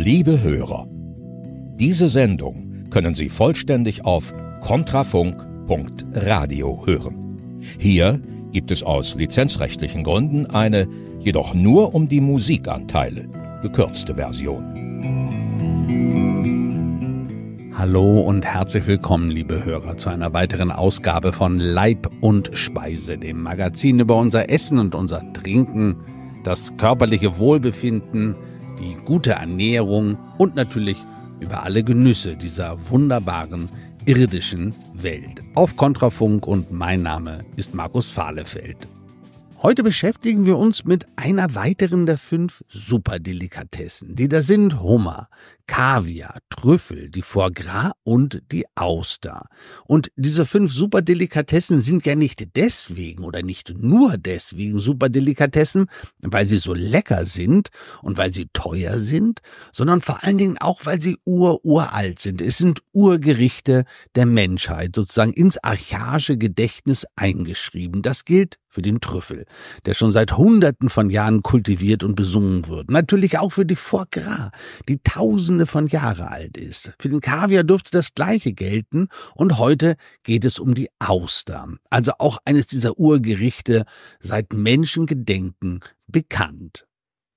Liebe Hörer, diese Sendung können Sie vollständig auf kontrafunk.radio hören. Hier gibt es aus lizenzrechtlichen Gründen eine, jedoch nur um die Musikanteile, gekürzte Version. Hallo und herzlich willkommen, liebe Hörer, zu einer weiteren Ausgabe von Leib und Speise, dem Magazin über unser Essen und unser Trinken, das körperliche Wohlbefinden, die gute Ernährung und natürlich über alle Genüsse dieser wunderbaren irdischen Welt. Auf Kontrafunk und mein Name ist Markus Fahlefeld. Heute beschäftigen wir uns mit einer weiteren der fünf Superdelikatessen, die da sind Hummer, Kaviar, Trüffel, die Foie Gras und die Auster. Und diese fünf Superdelikatessen sind ja nicht deswegen oder nicht nur deswegen Superdelikatessen, weil sie so lecker sind und weil sie teuer sind, sondern vor allen Dingen auch, weil sie ururalt sind. Es sind Urgerichte der Menschheit, sozusagen ins archaische Gedächtnis eingeschrieben. Das gilt für den Trüffel, der schon seit Hunderten von Jahren kultiviert und besungen wird. Natürlich auch für die Foie Gras, die tausend Tausende von Jahre alt ist. Für den Kaviar dürfte das gleiche gelten und heute geht es um die Auster, also auch eines dieser Urgerichte seit Menschengedenken bekannt.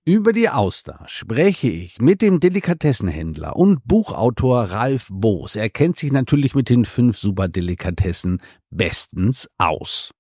Über die Auster spreche ich mit dem Delikatessenhändler und Buchautor Ralf Boos. Er kennt sich natürlich mit den fünf Superdelikatessen bestens aus.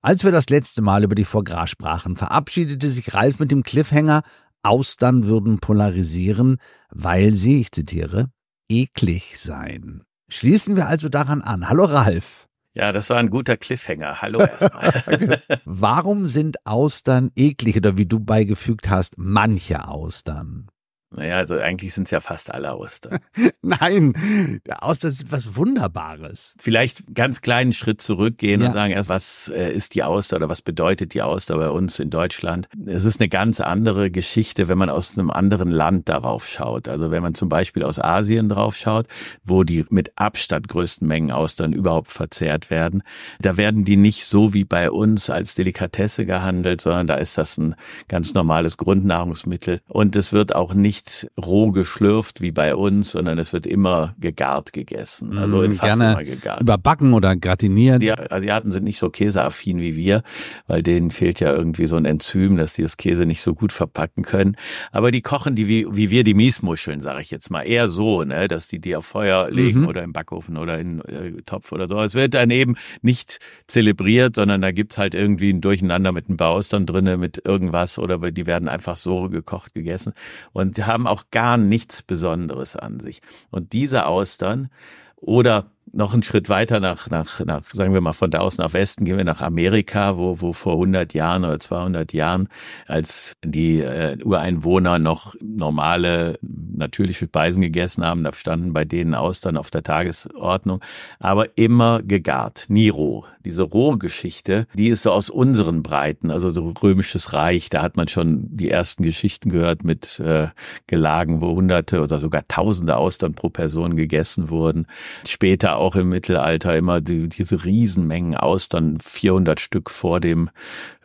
Als wir das letzte Mal über die Foie sprachen, verabschiedete sich Ralf mit dem Cliffhanger, Austern würden polarisieren, weil sie, ich zitiere, eklig seien. Schließen wir also daran an. Hallo Ralf. Ja, das war ein guter Cliffhanger. Hallo erstmal. Warum sind Austern eklig oder wie du beigefügt hast, manche Austern? Naja, also eigentlich sind es ja fast alle Austern. Nein, Austern sind was Wunderbares. Vielleicht ganz kleinen Schritt zurückgehen ja. und sagen erst, was äh, ist die Auster oder was bedeutet die Auster bei uns in Deutschland? Es ist eine ganz andere Geschichte, wenn man aus einem anderen Land darauf schaut. Also wenn man zum Beispiel aus Asien drauf schaut, wo die mit Abstand größten Mengen Austern überhaupt verzehrt werden, da werden die nicht so wie bei uns als Delikatesse gehandelt, sondern da ist das ein ganz normales Grundnahrungsmittel und es wird auch nicht nicht roh geschlürft wie bei uns, sondern es wird immer gegart gegessen. Also mhm, in fast Gerne immer gegart. Überbacken oder gratiniert. Die Asiaten sind nicht so käseaffin wie wir, weil denen fehlt ja irgendwie so ein Enzym, dass sie das Käse nicht so gut verpacken können. Aber die kochen die wie, wie wir die Miesmuscheln, sage ich jetzt mal, eher so, ne, dass die die auf Feuer mhm. legen mhm. oder im Backofen oder in äh, Topf oder so. Es wird dann eben nicht zelebriert, sondern da gibt's halt irgendwie ein Durcheinander mit ein paar Austern drinne, mit irgendwas oder die werden einfach so gekocht gegessen und haben auch gar nichts Besonderes an sich. Und diese Austern oder noch einen Schritt weiter nach, nach, nach, sagen wir mal, von da aus nach Westen gehen wir nach Amerika, wo, wo vor 100 Jahren oder 200 Jahren, als die äh, Ureinwohner noch normale, natürliche Speisen gegessen haben, da standen bei denen Austern auf der Tagesordnung, aber immer gegart, nie roh. Diese Rohgeschichte, die ist so aus unseren Breiten, also so römisches Reich, da hat man schon die ersten Geschichten gehört mit äh, Gelagen, wo Hunderte oder sogar Tausende Austern pro Person gegessen wurden. Später ja auch im Mittelalter immer die, diese Riesenmengen Austern, 400 Stück vor dem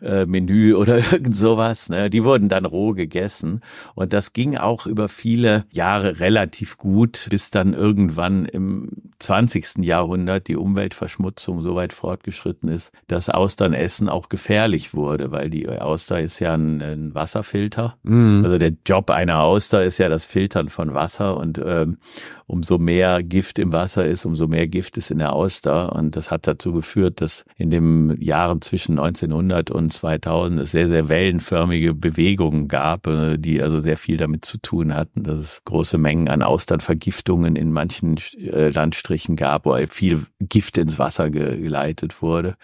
äh, Menü oder irgend sowas. Ne? Die wurden dann roh gegessen. Und das ging auch über viele Jahre relativ gut, bis dann irgendwann im 20. Jahrhundert die Umweltverschmutzung so weit fortgeschritten ist, dass Austernessen auch gefährlich wurde, weil die äh, Auster ist ja ein, ein Wasserfilter. Mhm. Also der Job einer Auster ist ja das Filtern von Wasser und ähm, umso mehr Gift im Wasser ist, umso mehr Gift ist in der Auster. Und das hat dazu geführt, dass in den Jahren zwischen 1900 und und 2000 es sehr, sehr wellenförmige Bewegungen gab, äh, die also sehr viel damit zu tun hatten, dass es große Mengen an Austernvergiftungen in manchen äh, Landstrichen gab, wo viel Gift ins Wasser geleitet wurde.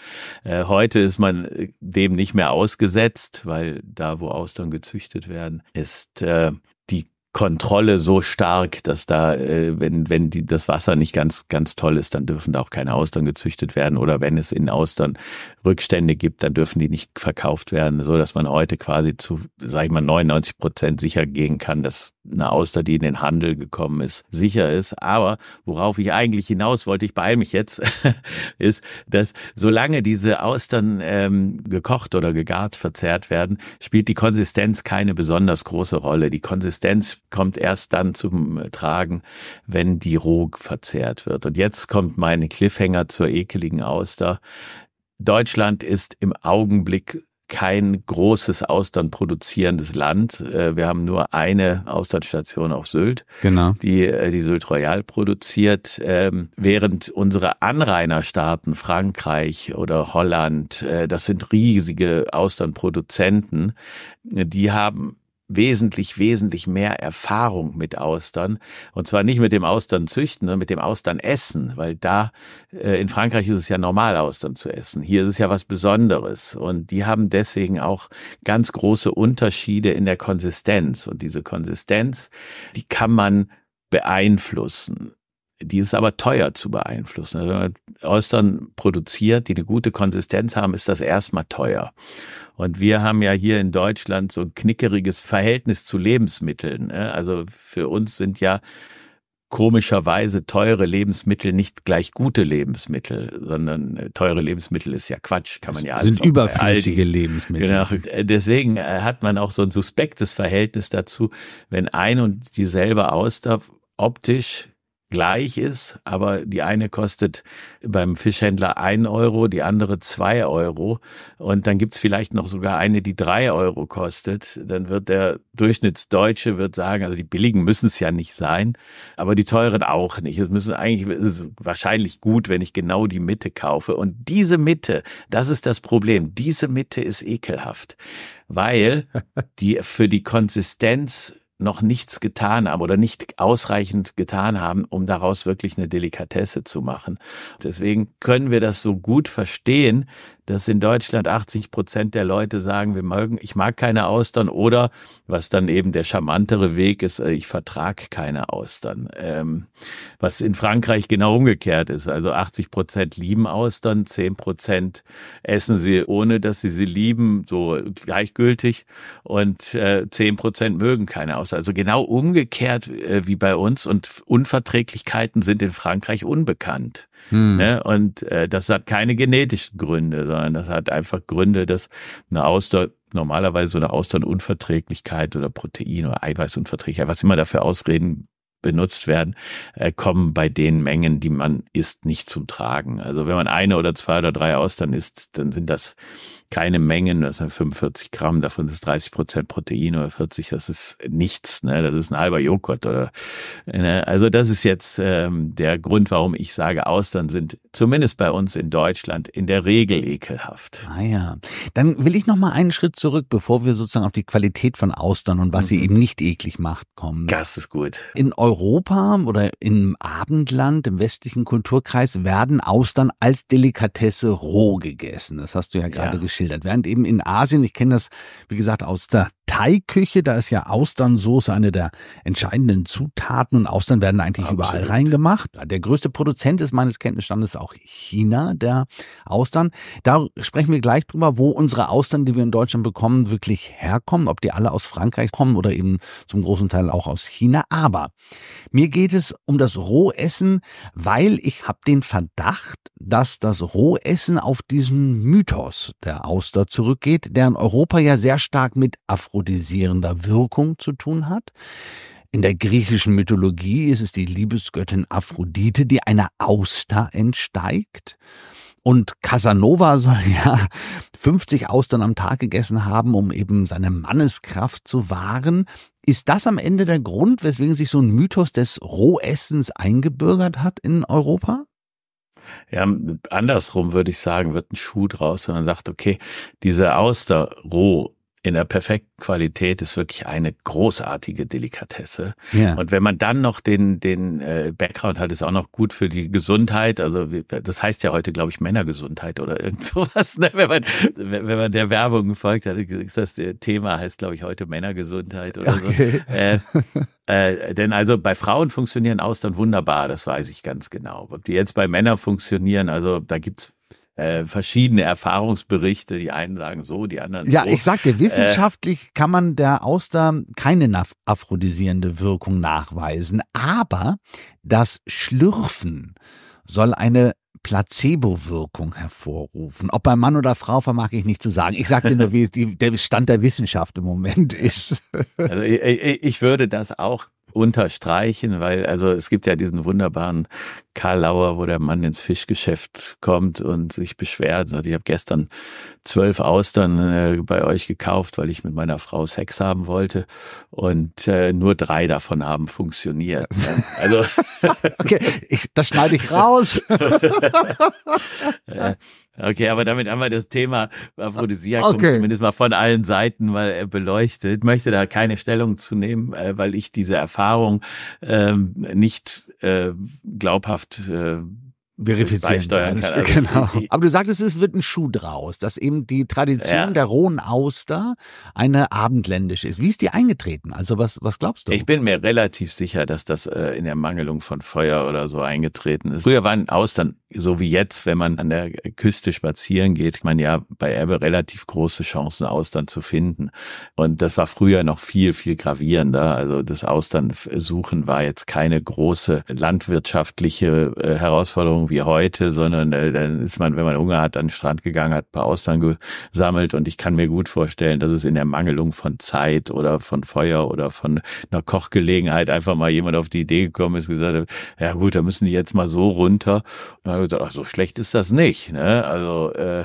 Äh, heute ist man dem nicht mehr ausgesetzt, weil da, wo Austern gezüchtet werden, ist Kontrolle so stark, dass da, äh, wenn, wenn die, das Wasser nicht ganz, ganz toll ist, dann dürfen da auch keine Austern gezüchtet werden. Oder wenn es in Austern Rückstände gibt, dann dürfen die nicht verkauft werden, so dass man heute quasi zu, sag ich mal, 99 Prozent sicher gehen kann, dass eine Auster, die in den Handel gekommen ist, sicher ist. Aber worauf ich eigentlich hinaus wollte, ich beeil mich jetzt, ist, dass solange diese Austern ähm, gekocht oder gegart verzehrt werden, spielt die Konsistenz keine besonders große Rolle. Die Konsistenz kommt erst dann zum äh, Tragen, wenn die roh verzehrt wird. Und jetzt kommt meine Cliffhanger zur ekeligen Auster. Deutschland ist im Augenblick kein großes Austern produzierendes Land. Äh, wir haben nur eine Austernstation auf Sylt, genau. die äh, die Sylt Royal produziert, ähm, während unsere Anrainerstaaten Frankreich oder Holland, das sind riesige Austernproduzenten, die haben wesentlich, wesentlich mehr Erfahrung mit Austern. Und zwar nicht mit dem Austern züchten, sondern mit dem Austern essen, weil da äh, in Frankreich ist es ja normal, Austern zu essen. Hier ist es ja was Besonderes. Und die haben deswegen auch ganz große Unterschiede in der Konsistenz. Und diese Konsistenz, die kann man beeinflussen. Die ist aber teuer zu beeinflussen. Also wenn man Austern produziert, die eine gute Konsistenz haben, ist das erstmal teuer. Und wir haben ja hier in Deutschland so ein knickeriges Verhältnis zu Lebensmitteln. Ne? Also für uns sind ja komischerweise teure Lebensmittel nicht gleich gute Lebensmittel, sondern äh, teure Lebensmittel ist ja Quatsch, kann man ja alles. Sind überflüssige Lebensmittel. Genau. Äh, deswegen äh, hat man auch so ein suspektes Verhältnis dazu, wenn ein und dieselbe Auster optisch gleich ist, aber die eine kostet beim Fischhändler ein Euro, die andere zwei Euro und dann gibt's vielleicht noch sogar eine, die drei Euro kostet, dann wird der Durchschnittsdeutsche wird sagen, also die billigen müssen es ja nicht sein, aber die teuren auch nicht. Es müssen eigentlich es ist wahrscheinlich gut, wenn ich genau die Mitte kaufe und diese Mitte, das ist das Problem. Diese Mitte ist ekelhaft, weil die für die Konsistenz noch nichts getan haben oder nicht ausreichend getan haben, um daraus wirklich eine Delikatesse zu machen. Deswegen können wir das so gut verstehen, dass in Deutschland 80 Prozent der Leute sagen, wir mögen, ich mag keine Austern oder was dann eben der charmantere Weg ist, äh, ich vertrag keine Austern. Ähm, was in Frankreich genau umgekehrt ist. Also 80 Prozent lieben Austern, 10 Prozent essen sie, ohne dass sie sie lieben, so gleichgültig und äh, 10 Prozent mögen keine Austern. Also genau umgekehrt äh, wie bei uns und Unverträglichkeiten sind in Frankreich unbekannt. Hm. Ne? Und äh, das hat keine genetischen Gründe, sondern das hat einfach Gründe, dass eine Ausdauer normalerweise so eine Austernunverträglichkeit oder Protein oder Eiweißunverträglichkeit, was immer dafür Ausreden benutzt werden, äh, kommen bei den Mengen, die man isst, nicht zum Tragen. Also wenn man eine oder zwei oder drei Austern isst, dann sind das keine Mengen, das sind 45 Gramm, davon ist 30 Prozent Protein oder 40, das ist nichts, ne? das ist ein halber Joghurt oder, ne? also das ist jetzt ähm, der Grund, warum ich sage, Austern sind zumindest bei uns in Deutschland in der Regel ekelhaft. Ah ja, dann will ich noch mal einen Schritt zurück, bevor wir sozusagen auf die Qualität von Austern und was mhm. sie eben nicht eklig macht kommen. Das ist gut. In Europa oder im Abendland, im westlichen Kulturkreis werden Austern als Delikatesse roh gegessen. Das hast du ja gerade ja. geschildert geschildert. Während eben in Asien, ich kenne das, wie gesagt, aus der Thai-Küche, da ist ja Austernsoße eine der entscheidenden Zutaten und Austern werden eigentlich Absolut. überall reingemacht. Der größte Produzent ist meines Kenntnisstandes auch China, der Austern. Da sprechen wir gleich drüber, wo unsere Austern, die wir in Deutschland bekommen, wirklich herkommen, ob die alle aus Frankreich kommen oder eben zum großen Teil auch aus China. Aber mir geht es um das Rohessen, weil ich habe den Verdacht, dass das Rohessen auf diesen Mythos der Auster zurückgeht, der in Europa ja sehr stark mit Afro aphrodisierender Wirkung zu tun hat. In der griechischen Mythologie ist es die Liebesgöttin Aphrodite, die einer Auster entsteigt. Und Casanova soll ja 50 Austern am Tag gegessen haben, um eben seine Manneskraft zu wahren. Ist das am Ende der Grund, weswegen sich so ein Mythos des Rohessens eingebürgert hat in Europa? Ja, andersrum würde ich sagen, wird ein Schuh draus, wenn man sagt, okay, diese Auster roh in der perfekten Qualität ist wirklich eine großartige Delikatesse. Ja. Und wenn man dann noch den, den äh, Background hat, ist auch noch gut für die Gesundheit. Also das heißt ja heute, glaube ich, Männergesundheit oder irgend sowas. Ne? Wenn, man, wenn man der Werbung folgt, hat, ist das Thema heißt, glaube ich, heute Männergesundheit oder okay. so. Äh, äh, denn also bei Frauen funktionieren Austern wunderbar, das weiß ich ganz genau. Ob die jetzt bei Männern funktionieren, also da gibt's äh, verschiedene Erfahrungsberichte. Die einen sagen so, die anderen ja, so. Ja, ich sagte, äh, wissenschaftlich äh, kann man der Auster keine aphrodisierende Wirkung nachweisen, aber das Schlürfen soll eine Placebo-Wirkung hervorrufen. Ob bei Mann oder Frau vermag ich nicht zu sagen. Ich sagte nur, wie es die, der Stand der Wissenschaft im Moment ist. also ich, ich würde das auch unterstreichen, weil also es gibt ja diesen wunderbaren Karl Lauer, wo der Mann ins Fischgeschäft kommt und sich beschwert, sagt, ich habe gestern zwölf Austern äh, bei euch gekauft, weil ich mit meiner Frau Sex haben wollte und äh, nur drei davon haben funktioniert. Ne? Also okay, ich, das schneide ich raus. Okay, aber damit haben wir das Thema Aphrodisiakum äh, okay. zumindest mal von allen Seiten mal beleuchtet. Möchte da keine Stellung zu nehmen, äh, weil ich diese Erfahrung ähm, nicht äh, glaubhaft äh, verifizieren Also genau. Aber du sagtest, es wird ein Schuh draus, dass eben die Tradition ja. der rohen Auster eine abendländische ist. Wie ist die eingetreten? Also was, was glaubst du? Ich bin mir relativ sicher, dass das äh, in der Mangelung von Feuer oder so eingetreten ist. Früher waren Austern, so wie jetzt, wenn man an der Küste spazieren geht, man ja bei Erbe relativ große Chancen, Austern zu finden. Und das war früher noch viel, viel gravierender. Also das Austernsuchen war jetzt keine große landwirtschaftliche äh, Herausforderung Saison wie heute, sondern äh, dann ist man, wenn man Hunger hat, an den Strand gegangen, hat ein paar Austern gesammelt und ich kann mir gut vorstellen, dass es in der Mangelung von Zeit oder von Feuer oder von einer Kochgelegenheit einfach mal jemand auf die Idee gekommen ist, gesagt hat, ja gut, da müssen die jetzt mal so runter. Und dann gedacht, ach, so schlecht ist das nicht. Ne? Also äh,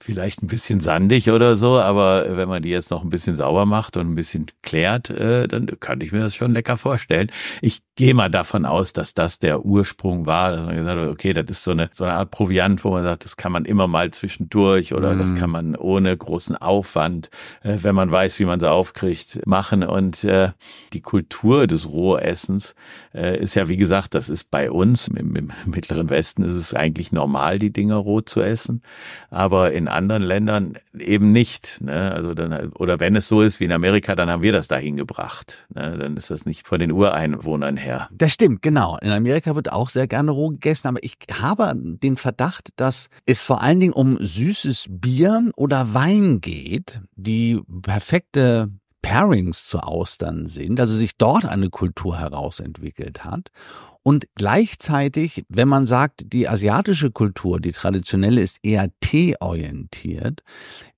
vielleicht ein bisschen sandig oder so, aber wenn man die jetzt noch ein bisschen sauber macht und ein bisschen klärt, äh, dann kann ich mir das schon lecker vorstellen. Ich gehe mal davon aus, dass das der Ursprung war. Dass man gesagt hat, okay, das ist so eine, so eine Art Proviant, wo man sagt, das kann man immer mal zwischendurch oder mm. das mhm. kann man ohne großen Aufwand, äh, wenn man weiß, wie man sie aufkriegt, machen. Und äh, die Kultur des Rohessens äh, ist ja, wie gesagt, das ist bei uns im, im, Mittleren Westen ist es eigentlich normal, die Dinger rot zu essen, aber in anderen Ländern eben nicht. Ne? Also dann, oder wenn es so ist wie in Amerika, dann haben wir das dahin gebracht. Ne? Dann ist das nicht von den Ureinwohnern her. Das stimmt, genau. In Amerika wird auch sehr gerne roh gegessen, aber ich habe den Verdacht, dass es vor allen Dingen um süßes Bier oder Wein geht. Die perfekte Herrings zu Austern sind, also sich dort eine Kultur herausentwickelt hat. Und gleichzeitig, wenn man sagt, die asiatische Kultur, die traditionelle, ist eher teeorientiert,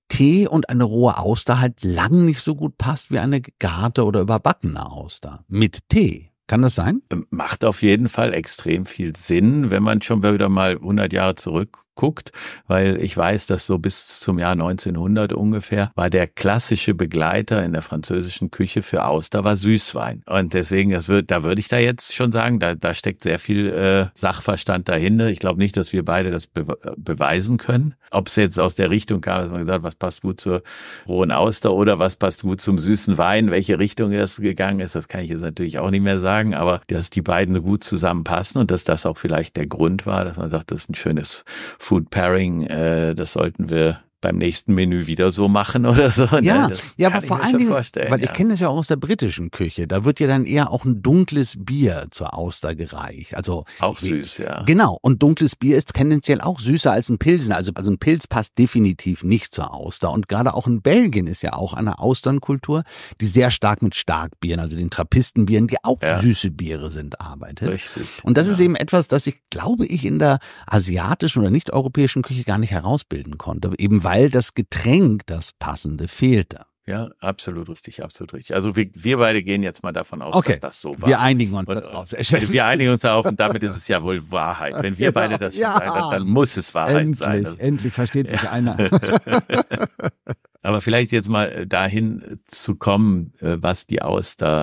Tee und eine rohe Auster halt lang nicht so gut passt wie eine gegarte oder überbackene Auster. Mit Tee. Kann das sein? Macht auf jeden Fall extrem viel Sinn, wenn man schon wieder mal 100 Jahre zurück guckt, weil ich weiß, dass so bis zum Jahr 1900 ungefähr war der klassische Begleiter in der französischen Küche für Auster war Süßwein. Und deswegen, das wird, da würde ich da jetzt schon sagen, da, da steckt sehr viel äh, Sachverstand dahinter. Ich glaube nicht, dass wir beide das be beweisen können. Ob es jetzt aus der Richtung kam, dass man gesagt, was passt gut zur rohen Auster oder was passt gut zum süßen Wein, welche Richtung das gegangen ist, das kann ich jetzt natürlich auch nicht mehr sagen, aber dass die beiden gut zusammenpassen und dass das auch vielleicht der Grund war, dass man sagt, das ist ein schönes Food Pairing, äh, das sollten wir beim nächsten Menü wieder so machen oder so. Ja, ne? ja aber vor allen Dingen, weil ich kenne das ja auch aus der britischen Küche, da wird ja dann eher auch ein dunkles Bier zur Auster gereicht. Also auch süß, ja. Genau, und dunkles Bier ist tendenziell auch süßer als ein Pilsen. Also, also ein Pilz passt definitiv nicht zur Auster. Und gerade auch in Belgien ist ja auch eine Austernkultur, die sehr stark mit Starkbieren, also den Trappistenbieren, die auch ja. süße Biere sind, arbeitet. Richtig. Und das ist eben etwas, das ich, glaube ich, in der asiatischen oder nicht europäischen Küche gar nicht herausbilden konnte. Eben weil weil das Getränk, das passende, fehlte. Ja, absolut richtig, absolut richtig. Also wir, wir beide gehen jetzt mal davon aus, okay. dass das so war. Wir einigen uns darauf. Wir einigen uns darauf und damit ist es ja wohl Wahrheit. Wenn wir ja, beide das ja. Sagen, dann muss es Wahrheit endlich, sein. Endlich versteht mich ja. einer. Aber vielleicht jetzt mal äh, dahin äh, zu kommen, äh, was die Auster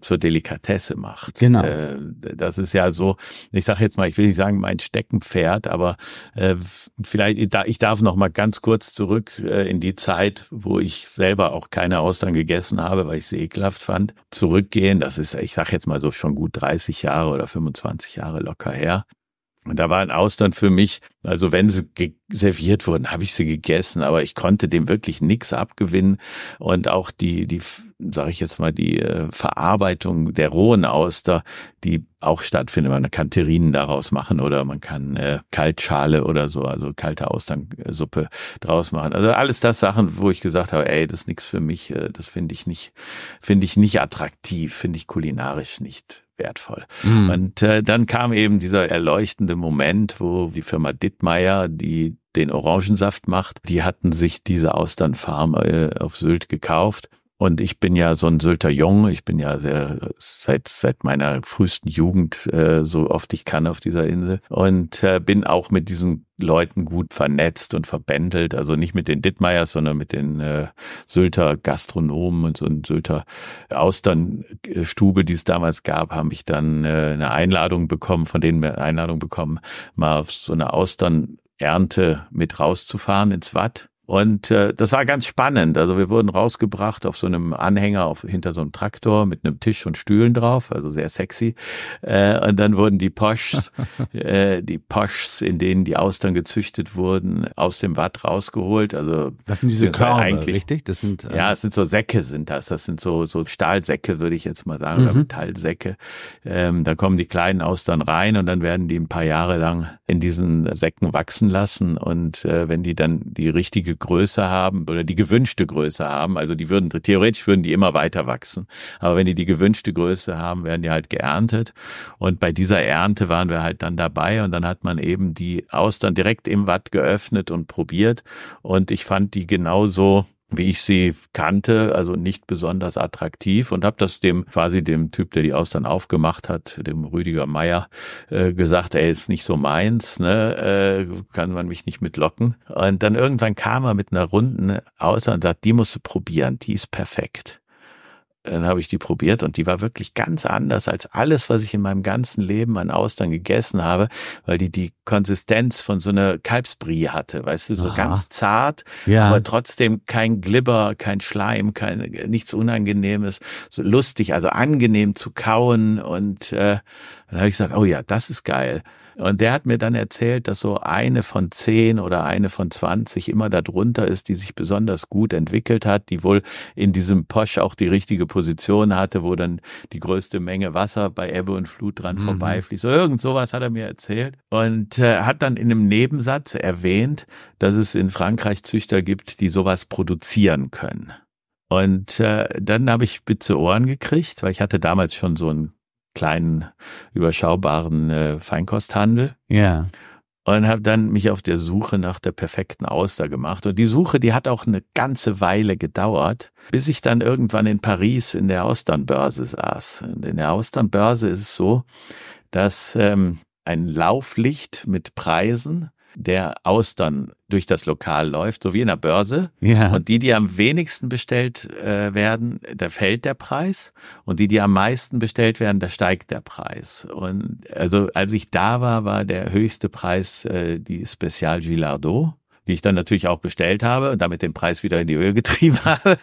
zur Delikatesse macht. Genau. das ist ja so, ich sage jetzt mal, ich will nicht sagen mein Steckenpferd, aber vielleicht, ich darf noch mal ganz kurz zurück in die Zeit, wo ich selber auch keine Austern gegessen habe, weil ich sie ekelhaft fand, zurückgehen. Das ist, ich sage jetzt mal so schon gut 30 Jahre oder 25 Jahre locker her. Und da war ein Austern für mich, also wenn sie serviert wurden, habe ich sie gegessen, aber ich konnte dem wirklich nichts abgewinnen. Und auch die, die, sage ich jetzt mal, die äh, Verarbeitung der rohen Auster, die auch stattfindet. Man kann Terrinen daraus machen oder man kann äh, Kaltschale oder so, also kalte Austernsuppe draus machen. Also alles das Sachen, wo ich gesagt habe, ey, das ist nichts für mich, äh, das finde ich nicht, finde ich nicht attraktiv, finde ich kulinarisch nicht wertvoll. Mhm. Und äh, dann kam eben dieser erleuchtende Moment, wo die Firma Dittmeier, die den Orangensaft macht, die hatten sich diese Austernfarm äh, auf Sylt gekauft und ich bin ja so ein Sylter Jung, ich bin ja sehr seit seit meiner frühesten Jugend äh, so oft ich kann auf dieser Insel und äh, bin auch mit diesen Leuten gut vernetzt und verbändelt, also nicht mit den Dittmeiers, sondern mit den äh, Sylter Gastronomen und so ein Sylter Austernstube, die es damals gab, haben ich dann äh, eine Einladung bekommen, von denen wir eine Einladung bekommen, mal auf so eine Austernernte mit rauszufahren ins Watt und äh, das war ganz spannend. Also wir wurden rausgebracht auf so einem Anhänger auf, hinter so einem Traktor mit einem Tisch und Stühlen drauf, also sehr sexy. Äh, und dann wurden die Poschs, äh, die Poschs, in denen die Austern gezüchtet wurden, aus dem Watt rausgeholt. Also das sind diese Körbe, eigentlich, richtig? Das sind äh ja, es sind so Säcke sind das. Das sind so so Stahlsäcke, würde ich jetzt mal sagen, mhm. oder Metallsäcke. Ähm, da kommen die kleinen Austern rein und dann werden die ein paar Jahre lang in diesen Säcken wachsen lassen. Und äh, wenn die dann die richtige Größe haben oder die gewünschte Größe haben. Also die würden, theoretisch würden die immer weiter wachsen. Aber wenn die die gewünschte Größe haben, werden die halt geerntet. Und bei dieser Ernte waren wir halt dann dabei und dann hat man eben die Austern direkt im Watt geöffnet und probiert. Und ich fand die genauso wie ich sie kannte, also nicht besonders attraktiv und habe das dem quasi dem Typ, der die Austern aufgemacht hat, dem Rüdiger Meier, äh, gesagt, er ist nicht so meins, ne, äh, kann man mich nicht mitlocken. Und dann irgendwann kam er mit einer runden Austern und sagt, die musst du probieren, die ist perfekt dann habe ich die probiert und die war wirklich ganz anders als alles, was ich in meinem ganzen Leben an Austern gegessen habe, weil die die Konsistenz von so einer Kalbsbrie hatte, weißt du, so Aha. ganz zart, ja. aber trotzdem kein Glibber, kein Schleim, kein nichts Unangenehmes, so lustig, also angenehm zu kauen und äh, dann habe ich gesagt, oh ja, das ist geil. Und der hat mir dann erzählt, dass so eine von zehn oder eine von zwanzig immer darunter ist, die sich besonders gut entwickelt hat, die wohl in diesem Posch auch die richtige Position hatte, wo dann die größte Menge Wasser bei Ebbe und Flut dran mhm. vorbeifließt. So, irgend sowas hat er mir erzählt und äh, hat dann in einem Nebensatz erwähnt, dass es in Frankreich Züchter gibt, die sowas produzieren können. Und äh, dann habe ich spitze Ohren gekriegt, weil ich hatte damals schon so ein kleinen, überschaubaren äh, Feinkosthandel. Ja. Und habe dann mich auf der Suche nach der perfekten Auster gemacht. Und die Suche, die hat auch eine ganze Weile gedauert, bis ich dann irgendwann in Paris in der Austernbörse saß. Und in der Austernbörse ist es so, dass ähm, ein Lauflicht mit Preisen der Austern durch das Lokal läuft, so wie in der Börse. Ja. Und die, die am wenigsten bestellt äh, werden, da fällt der Preis. Und die, die am meisten bestellt werden, da steigt der Preis. Und also als ich da war, war der höchste Preis äh, die Special Gillardot, die ich dann natürlich auch bestellt habe und damit den Preis wieder in die Höhe getrieben habe.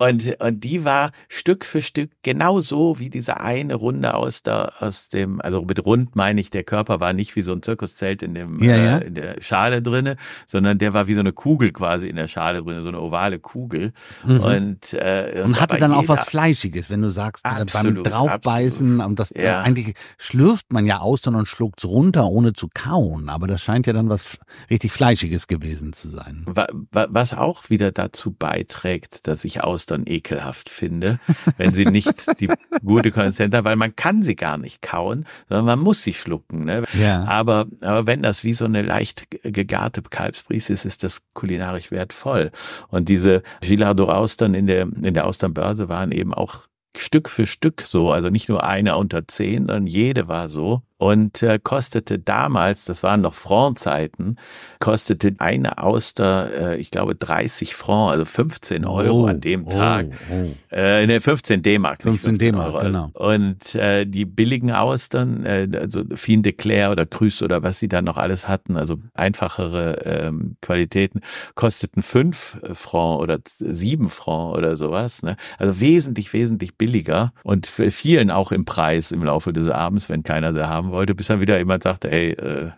Und, und die war Stück für Stück genauso wie diese eine Runde aus der, aus dem, also mit rund meine ich, der Körper war nicht wie so ein Zirkuszelt in dem, ja, äh, ja. in der Schale drinne, sondern der war wie so eine Kugel quasi in der Schale drinne, so eine ovale Kugel. Mhm. Und, äh, und hatte dann auch was Fleischiges, wenn du sagst, äh, absolut, beim Draufbeißen, absolut. das äh, ja. eigentlich schlürft man ja aus, sondern schluckt's runter, ohne zu kauen. Aber das scheint ja dann was richtig Fleischiges gewesen zu sein. Was auch wieder dazu beiträgt, dass ich aus dann ekelhaft finde, wenn sie nicht die gute Konsistenz weil man kann sie gar nicht kauen, sondern man muss sie schlucken. Ne? Ja. Aber, aber wenn das wie so eine leicht gegarte Kalbsbries ist, ist das kulinarisch wertvoll. Und diese Gilardo-Austern in der, in der Austernbörse waren eben auch Stück für Stück so, also nicht nur einer unter zehn, sondern jede war so und äh, kostete damals, das waren noch Franc-Zeiten, kostete eine Auster, äh, ich glaube, 30 Franc, also 15 Euro oh, an dem oh, Tag. Oh, oh. Äh, ne, 15 D-Mark. 15, 15 D-Mark, genau. Und äh, die billigen Austern, äh, also Fine de Claire oder Krüß oder was sie da noch alles hatten, also einfachere ähm, Qualitäten, kosteten 5 äh, Franc oder 7 Franc oder sowas. Ne? Also wesentlich, wesentlich billiger und fielen auch im Preis im Laufe des Abends, wenn keiner sie haben wollte, bis dann wieder jemand sagte, ey, äh,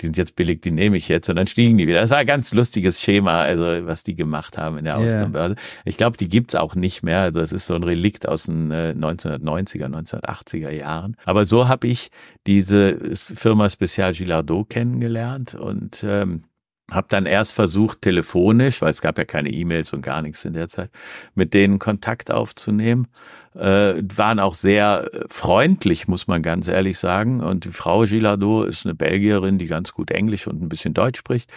die sind jetzt billig, die nehme ich jetzt. Und dann stiegen die wieder. Das war ein ganz lustiges Schema, also was die gemacht haben in der yeah. Ich glaube, die gibt's auch nicht mehr. Also es ist so ein Relikt aus den äh, 1990er, 1980er Jahren. Aber so habe ich diese Firma Special Gilardo kennengelernt und ähm, hab dann erst versucht, telefonisch, weil es gab ja keine E-Mails und gar nichts in der Zeit, mit denen Kontakt aufzunehmen. Äh, waren auch sehr äh, freundlich, muss man ganz ehrlich sagen. Und die Frau Gilardo ist eine Belgierin, die ganz gut Englisch und ein bisschen Deutsch spricht.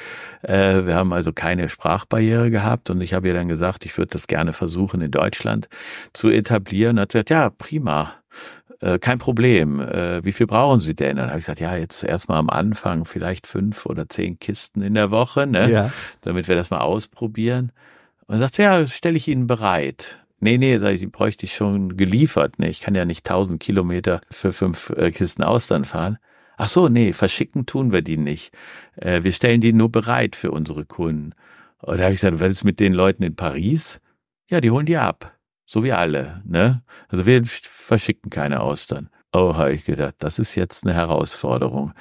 Äh, wir haben also keine Sprachbarriere gehabt. Und ich habe ihr dann gesagt, ich würde das gerne versuchen, in Deutschland zu etablieren. Und hat gesagt, ja, prima äh, kein Problem, äh, wie viel brauchen Sie denn? dann habe ich gesagt, ja, jetzt erstmal am Anfang vielleicht fünf oder zehn Kisten in der Woche, ne? ja. damit wir das mal ausprobieren. Und dann sagt ja, stelle ich Ihnen bereit. Nee, nee, sag ich, die bräuchte ich schon geliefert. Ne? Ich kann ja nicht tausend Kilometer für fünf äh, Kisten Austern fahren. Ach so, nee, verschicken tun wir die nicht. Äh, wir stellen die nur bereit für unsere Kunden. Und da habe ich gesagt, was ist mit den Leuten in Paris? Ja, die holen die ab. So wie alle, ne? Also wir verschicken keine Austern. Oh, habe ich gedacht, das ist jetzt eine Herausforderung.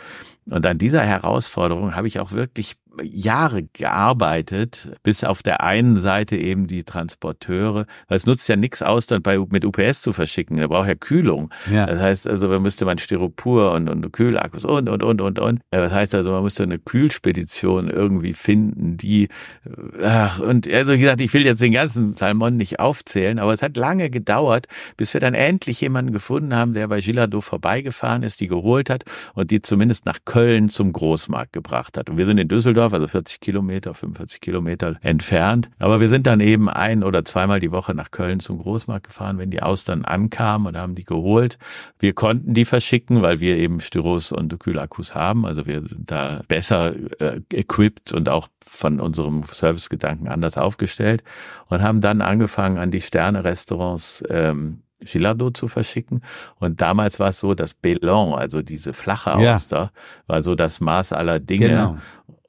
Und an dieser Herausforderung habe ich auch wirklich Jahre gearbeitet, bis auf der einen Seite eben die Transporteure, weil es nutzt ja nichts aus, dann bei, mit UPS zu verschicken, da braucht ja Kühlung. Ja. Das heißt also, da müsste man Styropor und, und Kühlakkus und, und, und, und, und. Das heißt also, man müsste eine Kühlspedition irgendwie finden, die, äh, ach, und also wie gesagt, ich will jetzt den ganzen Salmon nicht aufzählen, aber es hat lange gedauert, bis wir dann endlich jemanden gefunden haben, der bei Gillardo vorbeigefahren ist, die geholt hat und die zumindest nach Köln zum Großmarkt gebracht hat. Und wir sind in Düsseldorf Düsseldorf, also 40 Kilometer, 45 Kilometer entfernt. Aber wir sind dann eben ein oder zweimal die Woche nach Köln zum Großmarkt gefahren, wenn die Austern ankamen und haben die geholt. Wir konnten die verschicken, weil wir eben Styros und Kühlakkus haben. Also wir sind da besser äh, equipped und auch von unserem Servicegedanken anders aufgestellt und haben dann angefangen, an die Sterne-Restaurants ähm, Gilado zu verschicken. Und damals war es so, dass Belon, also diese flache Auster, ja. war so das Maß aller Dinge. Genau.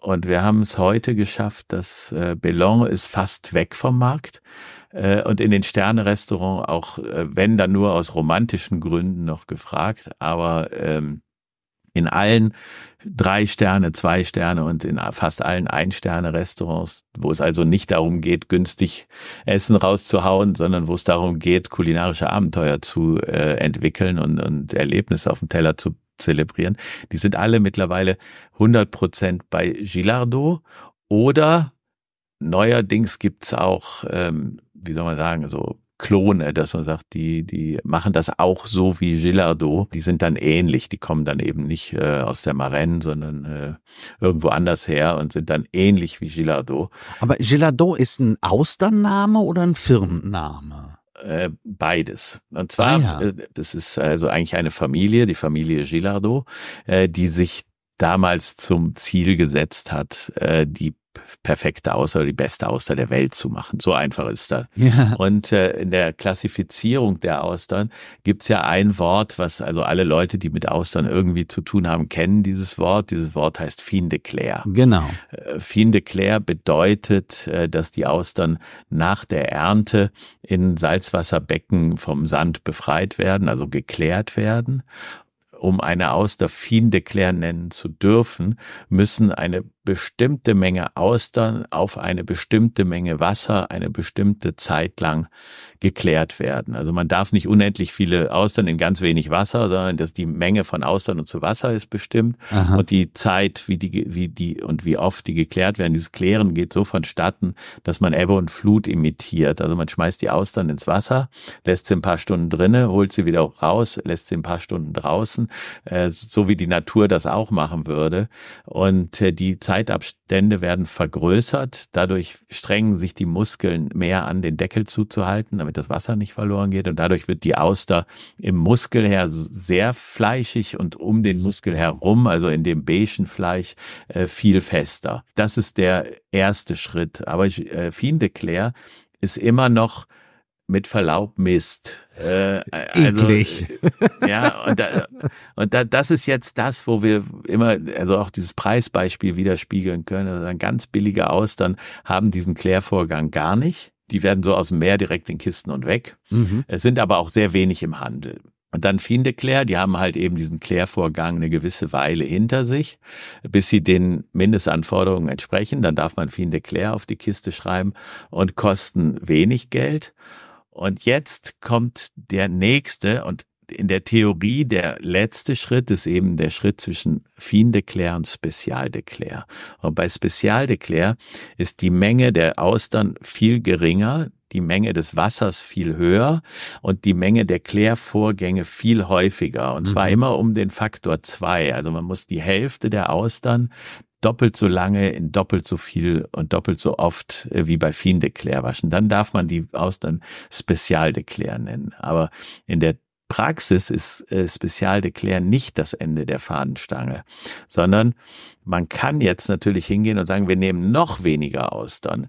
Und wir haben es heute geschafft, dass äh, Belong ist fast weg vom Markt äh, und in den Sterne-Restaurant auch, äh, wenn dann nur aus romantischen Gründen noch gefragt, aber ähm, in allen drei Sterne, zwei Sterne und in fast allen Ein-Sterne-Restaurants, wo es also nicht darum geht, günstig Essen rauszuhauen, sondern wo es darum geht, kulinarische Abenteuer zu äh, entwickeln und, und Erlebnisse auf dem Teller zu zelebrieren. Die sind alle mittlerweile 100 Prozent bei Gillardot oder neuerdings gibt's auch, ähm, wie soll man sagen, so Klone, dass man sagt, die, die machen das auch so wie Gillardot. Die sind dann ähnlich, die kommen dann eben nicht äh, aus der Marenne, sondern äh, irgendwo anders her und sind dann ähnlich wie Gillardot. Aber Gillardot ist ein Austernname oder ein Firmenname? Äh, beides. Und ah zwar, ah, ja. Äh, das ist also eigentlich eine Familie, die Familie Gilardo, äh, die sich damals zum Ziel gesetzt hat, die perfekte Auster oder die beste Auster der Welt zu machen. So einfach ist das. Ja. Und äh, in der Klassifizierung der Austern gibt's ja ein Wort, was also alle Leute, die mit Austern irgendwie zu tun haben, kennen dieses Wort. Dieses Wort heißt Fine de Claire. Genau. Äh, Fine de Claire bedeutet, äh, dass die Austern nach der Ernte in Salzwasserbecken vom Sand befreit werden, also geklärt werden um eine Auster Fine de Claire nennen zu dürfen, müssen eine bestimmte Menge Austern auf eine bestimmte Menge Wasser eine bestimmte Zeit lang geklärt werden. Also man darf nicht unendlich viele Austern in ganz wenig Wasser, sondern dass die Menge von Austern und zu Wasser ist bestimmt Aha. und die Zeit, wie die, wie die und wie oft die geklärt werden. Dieses Klären geht so vonstatten, dass man Ebbe und Flut imitiert. Also man schmeißt die Austern ins Wasser, lässt sie ein paar Stunden drinne, holt sie wieder raus, lässt sie ein paar Stunden draußen, äh, so wie die Natur das auch machen würde. Und äh, die Zeit Zeitabstände werden vergrößert. Dadurch strengen sich die Muskeln mehr an, den Deckel zuzuhalten, damit das Wasser nicht verloren geht. Und dadurch wird die Auster im Muskel her sehr fleischig und um den Muskel herum, also in dem beigen Fleisch, äh, viel fester. Das ist der erste Schritt. Aber äh, de Claire ist immer noch mit Verlaub Mist. Äh, äh, also, Eklig. Äh, ja, und, da, und da, das ist jetzt das, wo wir immer, also auch dieses Preisbeispiel widerspiegeln können. Also dann ganz billige Austern haben diesen Klärvorgang gar nicht. Die werden so aus dem Meer direkt in Kisten und weg. Mhm. Es sind aber auch sehr wenig im Handel. Und dann Fiende Claire, die haben halt eben diesen Klärvorgang eine gewisse Weile hinter sich, bis sie den Mindestanforderungen entsprechen. Dann darf man Fiende Claire auf die Kiste schreiben und kosten wenig Geld. Und jetzt kommt der nächste und in der Theorie der letzte Schritt ist eben der Schritt zwischen Fin Declare und Spezial Declare. Und bei Spezial Declare ist die Menge der Austern viel geringer, die Menge des Wassers viel höher und die Menge der Klärvorgänge viel häufiger. Und zwar mhm. immer um den Faktor zwei. Also man muss die Hälfte der Austern doppelt so lange, in doppelt so viel und doppelt so oft äh, wie bei vielen Declare waschen. Dann darf man die Austern Spezialdeclare nennen. Aber in der Praxis ist äh, Spezialdeclare nicht das Ende der Fahnenstange, sondern man kann jetzt natürlich hingehen und sagen, wir nehmen noch weniger Austern,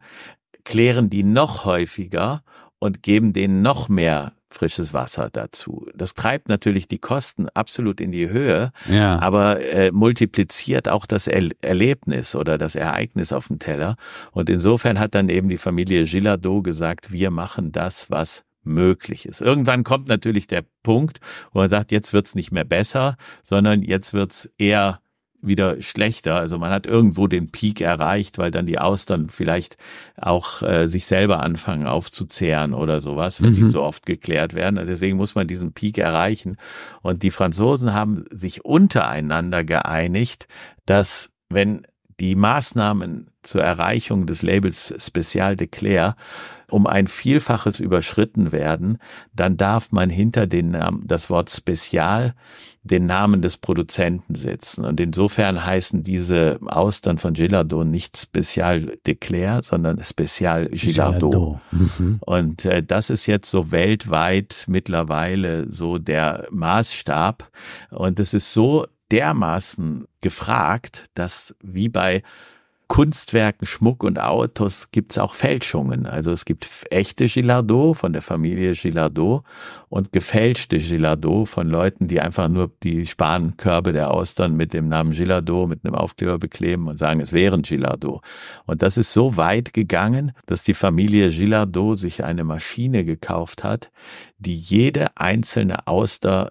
klären die noch häufiger und geben denen noch mehr frisches Wasser dazu. Das treibt natürlich die Kosten absolut in die Höhe, ja. aber äh, multipliziert auch das er Erlebnis oder das Ereignis auf dem Teller. Und insofern hat dann eben die Familie Gillardot gesagt, wir machen das, was möglich ist. Irgendwann kommt natürlich der Punkt, wo man sagt, jetzt wird's nicht mehr besser, sondern jetzt wird's eher wieder schlechter. Also man hat irgendwo den Peak erreicht, weil dann die Austern vielleicht auch äh, sich selber anfangen aufzuzehren oder sowas, wenn mhm. die so oft geklärt werden. Also deswegen muss man diesen Peak erreichen. Und die Franzosen haben sich untereinander geeinigt, dass wenn die Maßnahmen zur Erreichung des Labels Special de Claire um ein Vielfaches überschritten werden, dann darf man hinter den Namen, das Wort Special den Namen des Produzenten setzen. Und insofern heißen diese Austern von Gillardot nicht Special de Claire, sondern Special Gillardot. Gillardot. Mhm. Und äh, das ist jetzt so weltweit mittlerweile so der Maßstab. Und es ist so dermaßen gefragt, dass wie bei Kunstwerken, Schmuck und Autos gibt es auch Fälschungen. Also es gibt echte Gilardot von der Familie Gilardot und gefälschte Gilardot von Leuten, die einfach nur die Spankörbe der Austern mit dem Namen Gilardot mit einem Aufkleber bekleben und sagen, es wären Gilardot. Und das ist so weit gegangen, dass die Familie Gilardot sich eine Maschine gekauft hat, die jede einzelne Auster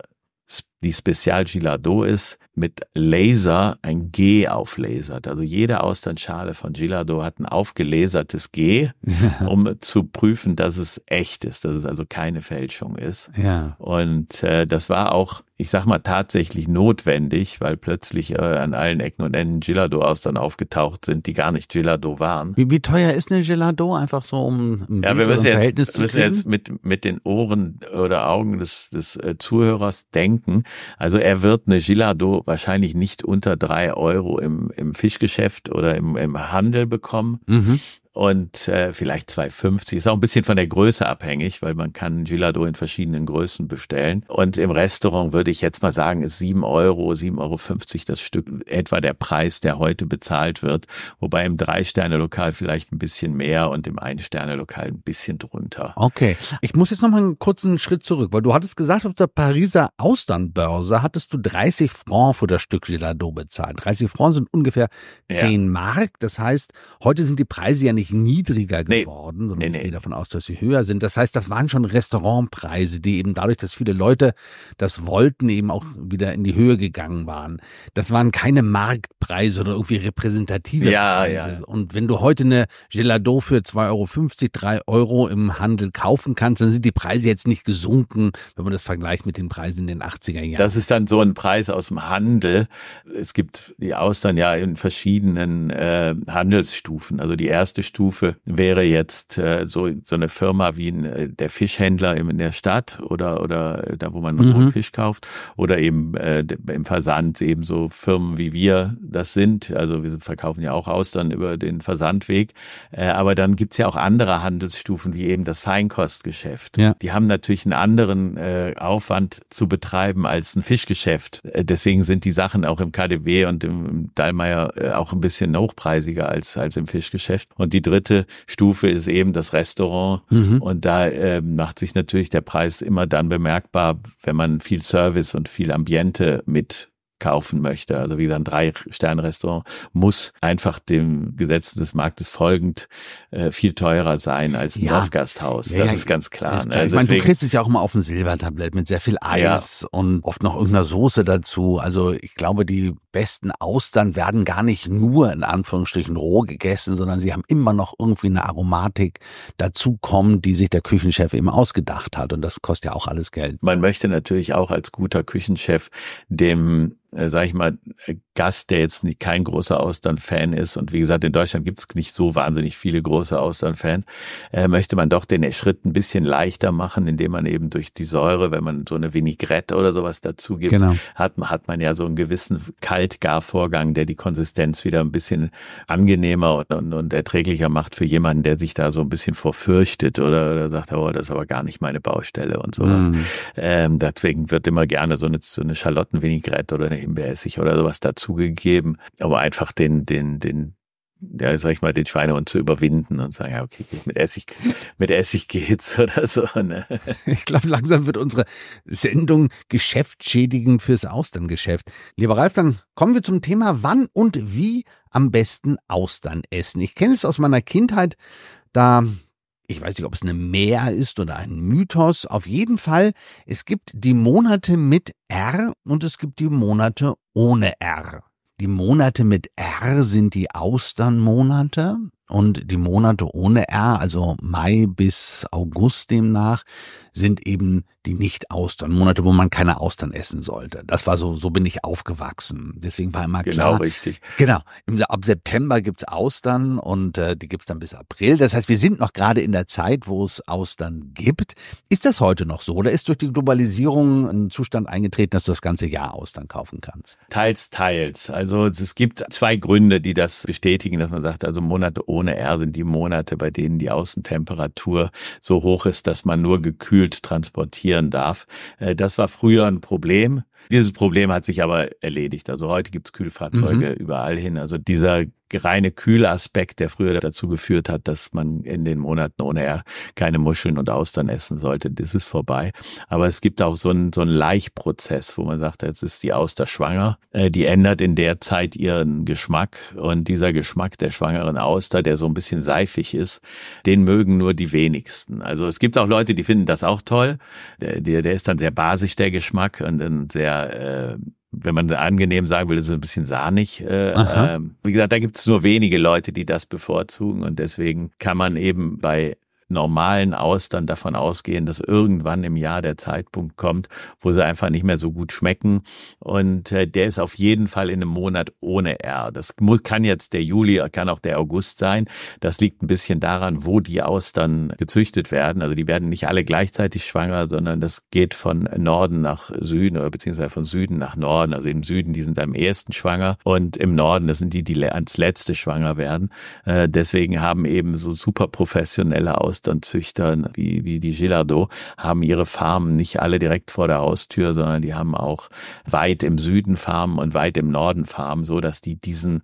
die Special Gilado ist, mit Laser ein G auflasert. Also jede Austernschale von Gilado hat ein aufgelasertes G, um zu prüfen, dass es echt ist, dass es also keine Fälschung ist. Ja. Und äh, das war auch, ich sag mal, tatsächlich notwendig, weil plötzlich äh, an allen Ecken und Enden Gilado-Austern aufgetaucht sind, die gar nicht Gilado waren. Wie, wie teuer ist eine Gilado einfach so um ein ja, wir müssen jetzt, Verhältnis zu müssen jetzt mit, mit den Ohren oder Augen des, des äh, Zuhörers denken. Also er wird eine Gillardo wahrscheinlich nicht unter drei Euro im, im Fischgeschäft oder im, im Handel bekommen. Mhm und äh, vielleicht 250. Ist auch ein bisschen von der Größe abhängig, weil man kann Gilado in verschiedenen Größen bestellen. Und im Restaurant würde ich jetzt mal sagen, ist 7 Euro, 7,50 Euro das Stück etwa der Preis, der heute bezahlt wird. Wobei im Drei-Sterne-Lokal vielleicht ein bisschen mehr und im Ein-Sterne-Lokal ein bisschen drunter. Okay. Ich muss jetzt noch mal einen kurzen Schritt zurück, weil du hattest gesagt, auf der Pariser Austernbörse hattest du 30 Francs für das Stück Gilado bezahlt. 30 Francs sind ungefähr 10 ja. Mark. Das heißt, heute sind die Preise ja nicht nicht niedriger geworden, nee, sondern nee, ich gehe davon aus, dass sie höher sind. Das heißt, das waren schon Restaurantpreise, die eben dadurch, dass viele Leute das wollten, eben auch wieder in die Höhe gegangen waren. Das waren keine Marktpreise oder irgendwie repräsentative ja, Preise. Ja. Und wenn du heute eine Gelado für 2,50 Euro, 3 Euro im Handel kaufen kannst, dann sind die Preise jetzt nicht gesunken, wenn man das vergleicht mit den Preisen in den 80er Jahren. Das ist dann so ein Preis aus dem Handel. Es gibt die Austern ja in verschiedenen äh, Handelsstufen. Also die erste Stufe Stufe wäre jetzt äh, so, so eine Firma wie ein, äh, der Fischhändler in der Stadt oder, oder äh, da, wo man mhm. Fisch kauft oder eben äh, im Versand eben so Firmen wie wir das sind. Also wir verkaufen ja auch Austern über den Versandweg. Äh, aber dann gibt's ja auch andere Handelsstufen wie eben das Feinkostgeschäft. Ja. Die haben natürlich einen anderen äh, Aufwand zu betreiben als ein Fischgeschäft. Äh, deswegen sind die Sachen auch im KDW und im Dallmayr äh, auch ein bisschen hochpreisiger als, als im Fischgeschäft. Und die dritte Stufe ist eben das Restaurant. Mhm. Und da äh, macht sich natürlich der Preis immer dann bemerkbar, wenn man viel Service und viel Ambiente mit kaufen möchte, also wie ein Drei-Sterne-Restaurant, muss einfach dem Gesetz des Marktes folgend äh, viel teurer sein als ein ja. Dorfgasthaus. Ja, das ja, ist ganz klar. Ist ne? klar. Ne? Ich also meine, du kriegst es ja auch immer auf dem Silbertablett mit sehr viel Eis und oft noch irgendeiner Soße dazu. Also ich glaube, die besten Austern werden gar nicht nur in Anführungsstrichen roh gegessen, sondern sie haben immer noch irgendwie eine Aromatik dazukommen, die sich der Küchenchef eben ausgedacht hat. Und das kostet ja auch alles Geld. Man möchte natürlich auch als guter Küchenchef dem äh, sag ich mal, äh, Gast, der jetzt nicht, kein großer Austern-Fan ist, und wie gesagt, in Deutschland gibt es nicht so wahnsinnig viele große Austern-Fans, äh, möchte man doch den Schritt ein bisschen leichter machen, indem man eben durch die Säure, wenn man so eine Vinaigrette oder sowas dazu gibt, genau. hat, hat man ja so einen gewissen Kaltgarvorgang, der die Konsistenz wieder ein bisschen angenehmer und, und, und erträglicher macht für jemanden, der sich da so ein bisschen vorfürchtet oder, oder sagt, oh, das ist aber gar nicht meine Baustelle und so. Mm. Ähm, deswegen wird immer gerne so eine, so eine Schalottenvinaigrette oder eine Himbeeressig oder sowas dazu dazugegeben, aber einfach den, den, den, ja, sag ich mal, den Schweinehund zu überwinden und sagen, ja, okay, mit Essig, mit Essig geht's oder so. Ne? Ich glaube, langsam wird unsere Sendung geschäftschädigend fürs Austerngeschäft. Lieber Ralf, dann kommen wir zum Thema, wann und wie am besten Austern essen. Ich kenne es aus meiner Kindheit, da ich weiß nicht, ob es eine Mehr ist oder ein Mythos. Auf jeden Fall, es gibt die Monate mit R und es gibt die Monate ohne R. Die Monate mit R sind die Austernmonate und die Monate ohne R, also Mai bis August demnach, sind eben die Nicht-Austern, Monate, wo man keine Austern essen sollte. Das war so, so bin ich aufgewachsen. Deswegen war immer genau, klar. Genau, richtig. Genau. ab September gibt's Austern und äh, die gibt's dann bis April. Das heißt, wir sind noch gerade in der Zeit, wo es Austern gibt. Ist das heute noch so oder ist durch die Globalisierung ein Zustand eingetreten, dass du das ganze Jahr Austern kaufen kannst? Teils, teils. Also es gibt zwei Gründe, die das bestätigen, dass man sagt, also Monate ohne R sind die Monate, bei denen die Außentemperatur so hoch ist, dass man nur gekühlt transportiert passieren darf. Äh, das war früher ein Problem. Dieses Problem hat sich aber erledigt. Also heute gibt's Kühlfahrzeuge mhm. überall hin. Also dieser reine Kühlaspekt, der früher dazu geführt hat, dass man in den Monaten ohne R keine Muscheln und Austern essen sollte, das ist vorbei. Aber es gibt auch so einen, so einen Laichprozess, wo man sagt, jetzt ist die Auster schwanger. Äh, die ändert in der Zeit ihren Geschmack. Und dieser Geschmack der schwangeren Auster, der so ein bisschen seifig ist, den mögen nur die wenigsten. Also es gibt auch Leute, die finden das auch toll. Der, der ist dann sehr basisch, der Geschmack, und dann sehr äh, wenn man angenehm sagen will, ist es ein bisschen sahnig. Äh, ähm, wie gesagt, da gibt es nur wenige Leute, die das bevorzugen und deswegen kann man eben bei normalen Austern davon ausgehen, dass irgendwann im Jahr der Zeitpunkt kommt, wo sie einfach nicht mehr so gut schmecken. Und äh, der ist auf jeden Fall in einem Monat ohne R. Das muss, kann jetzt der Juli, kann auch der August sein. Das liegt ein bisschen daran, wo die Austern gezüchtet werden. Also die werden nicht alle gleichzeitig schwanger, sondern das geht von Norden nach Süden oder beziehungsweise von Süden nach Norden. Also im Süden, die sind am ehesten schwanger und im Norden, das sind die, die ans letzte schwanger werden. Äh, deswegen haben eben so super professionelle Austern Austernzüchtern wie, wie die Gillardot haben ihre Farmen nicht alle direkt vor der Haustür, sondern die haben auch weit im Süden Farmen und weit im Norden Farmen, so dass die diesen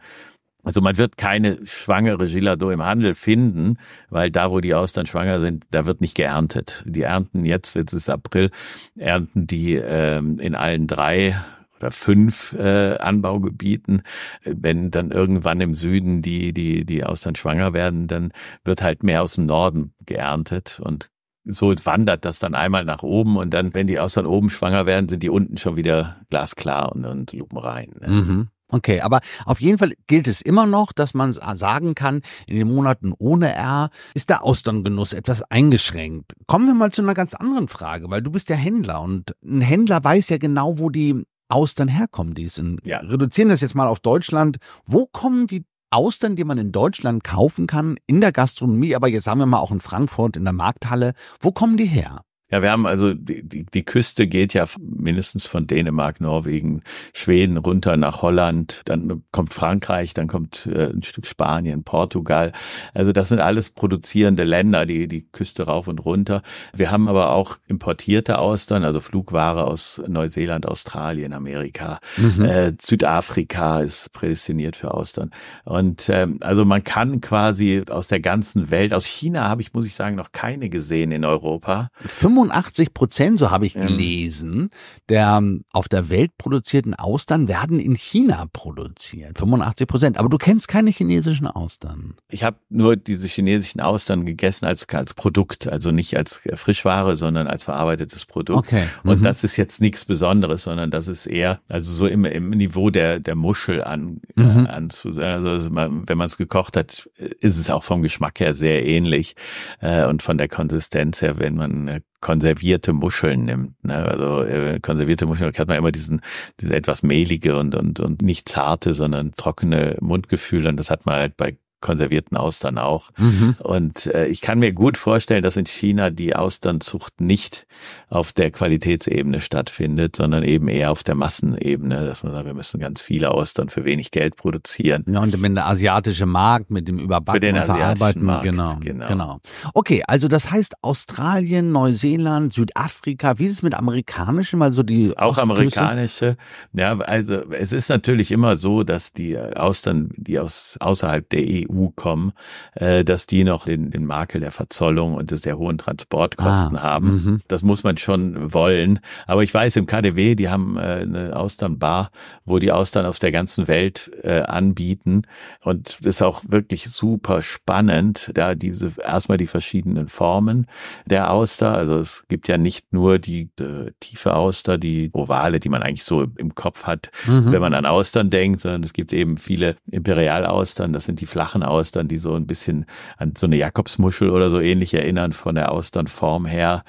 also man wird keine schwangere Gillardot im Handel finden, weil da, wo die Austern schwanger sind, da wird nicht geerntet. Die ernten jetzt, jetzt ist April, ernten die ähm, in allen drei oder fünf äh, Anbaugebieten. Wenn dann irgendwann im Süden die, die, die Austern schwanger werden, dann wird halt mehr aus dem Norden geerntet und so wandert das dann einmal nach oben und dann, wenn die Austern oben schwanger werden, sind die unten schon wieder glasklar und, und lupenrein. Ne? Mhm. Okay, aber auf jeden Fall gilt es immer noch, dass man sagen kann, in den Monaten ohne R ist der Austerngenuss etwas eingeschränkt. Kommen wir mal zu einer ganz anderen Frage, weil du bist ja Händler und ein Händler weiß ja genau, wo die Austern herkommen. Die in, ja. Reduzieren das jetzt mal auf Deutschland. Wo kommen die Austern, die man in Deutschland kaufen kann, in der Gastronomie, aber jetzt sagen wir mal auch in Frankfurt, in der Markthalle, wo kommen die her? Ja, wir haben also die, die, die Küste geht ja mindestens von Dänemark, Norwegen, Schweden runter nach Holland, dann kommt Frankreich, dann kommt äh, ein Stück Spanien, Portugal. Also das sind alles produzierende Länder, die die Küste rauf und runter. Wir haben aber auch importierte Austern, also Flugware aus Neuseeland, Australien, Amerika, mhm. äh, Südafrika ist prädestiniert für Austern. Und ähm, also man kann quasi aus der ganzen Welt, aus China habe ich muss ich sagen noch keine gesehen in Europa. 85 Prozent, so habe ich gelesen, der auf der Welt produzierten Austern werden in China produziert. 85 Prozent. Aber du kennst keine chinesischen Austern. Ich habe nur diese chinesischen Austern gegessen als, als Produkt, also nicht als Frischware, sondern als verarbeitetes Produkt. Okay. Mhm. Und das ist jetzt nichts Besonderes, sondern das ist eher, also so im, im Niveau der, der Muschel an, mhm. Äh, an also wenn man es gekocht hat, ist es auch vom Geschmack her sehr ähnlich äh, und von der Konsistenz her, wenn man äh, konservierte Muscheln nimmt. Ne? Also äh, konservierte Muscheln hat man immer diesen, diese etwas mehlige und, und, und nicht zarte, sondern trockene Mundgefühl. Und das hat man halt bei konservierten Austern auch. Mhm. Und äh, ich kann mir gut vorstellen, dass in China die Austernzucht nicht auf der Qualitätsebene stattfindet, sondern eben eher auf der Massenebene, dass man sagt, wir müssen ganz viele Austern für wenig Geld produzieren. Ja, und wenn der asiatische Markt mit dem Überbacken für den und Verarbeiten, Markt, genau, genau, genau. Okay, also das heißt Australien, Neuseeland, Südafrika, wie ist es mit amerikanischen, also die Auch Ostküste? amerikanische. Ja, also es ist natürlich immer so, dass die Austern, die aus außerhalb der EU EU kommen, äh, dass die noch den, den Makel der Verzollung und des, der hohen Transportkosten ah, haben. Mhm. Das muss man schon wollen. Aber ich weiß, im KDW, die haben äh, eine Austernbar, wo die Austern auf der ganzen Welt äh, anbieten. Und das ist auch wirklich super spannend, da diese erstmal die verschiedenen Formen der Auster. Also es gibt ja nicht nur die äh, tiefe Auster, die ovale, die man eigentlich so im Kopf hat, mhm. wenn man an Austern denkt, sondern es gibt eben viele Imperialaustern, das sind die flachen Sachen aus, die so ein bisschen an so eine Jakobsmuschel oder so ähnlich erinnern von der Austernform her.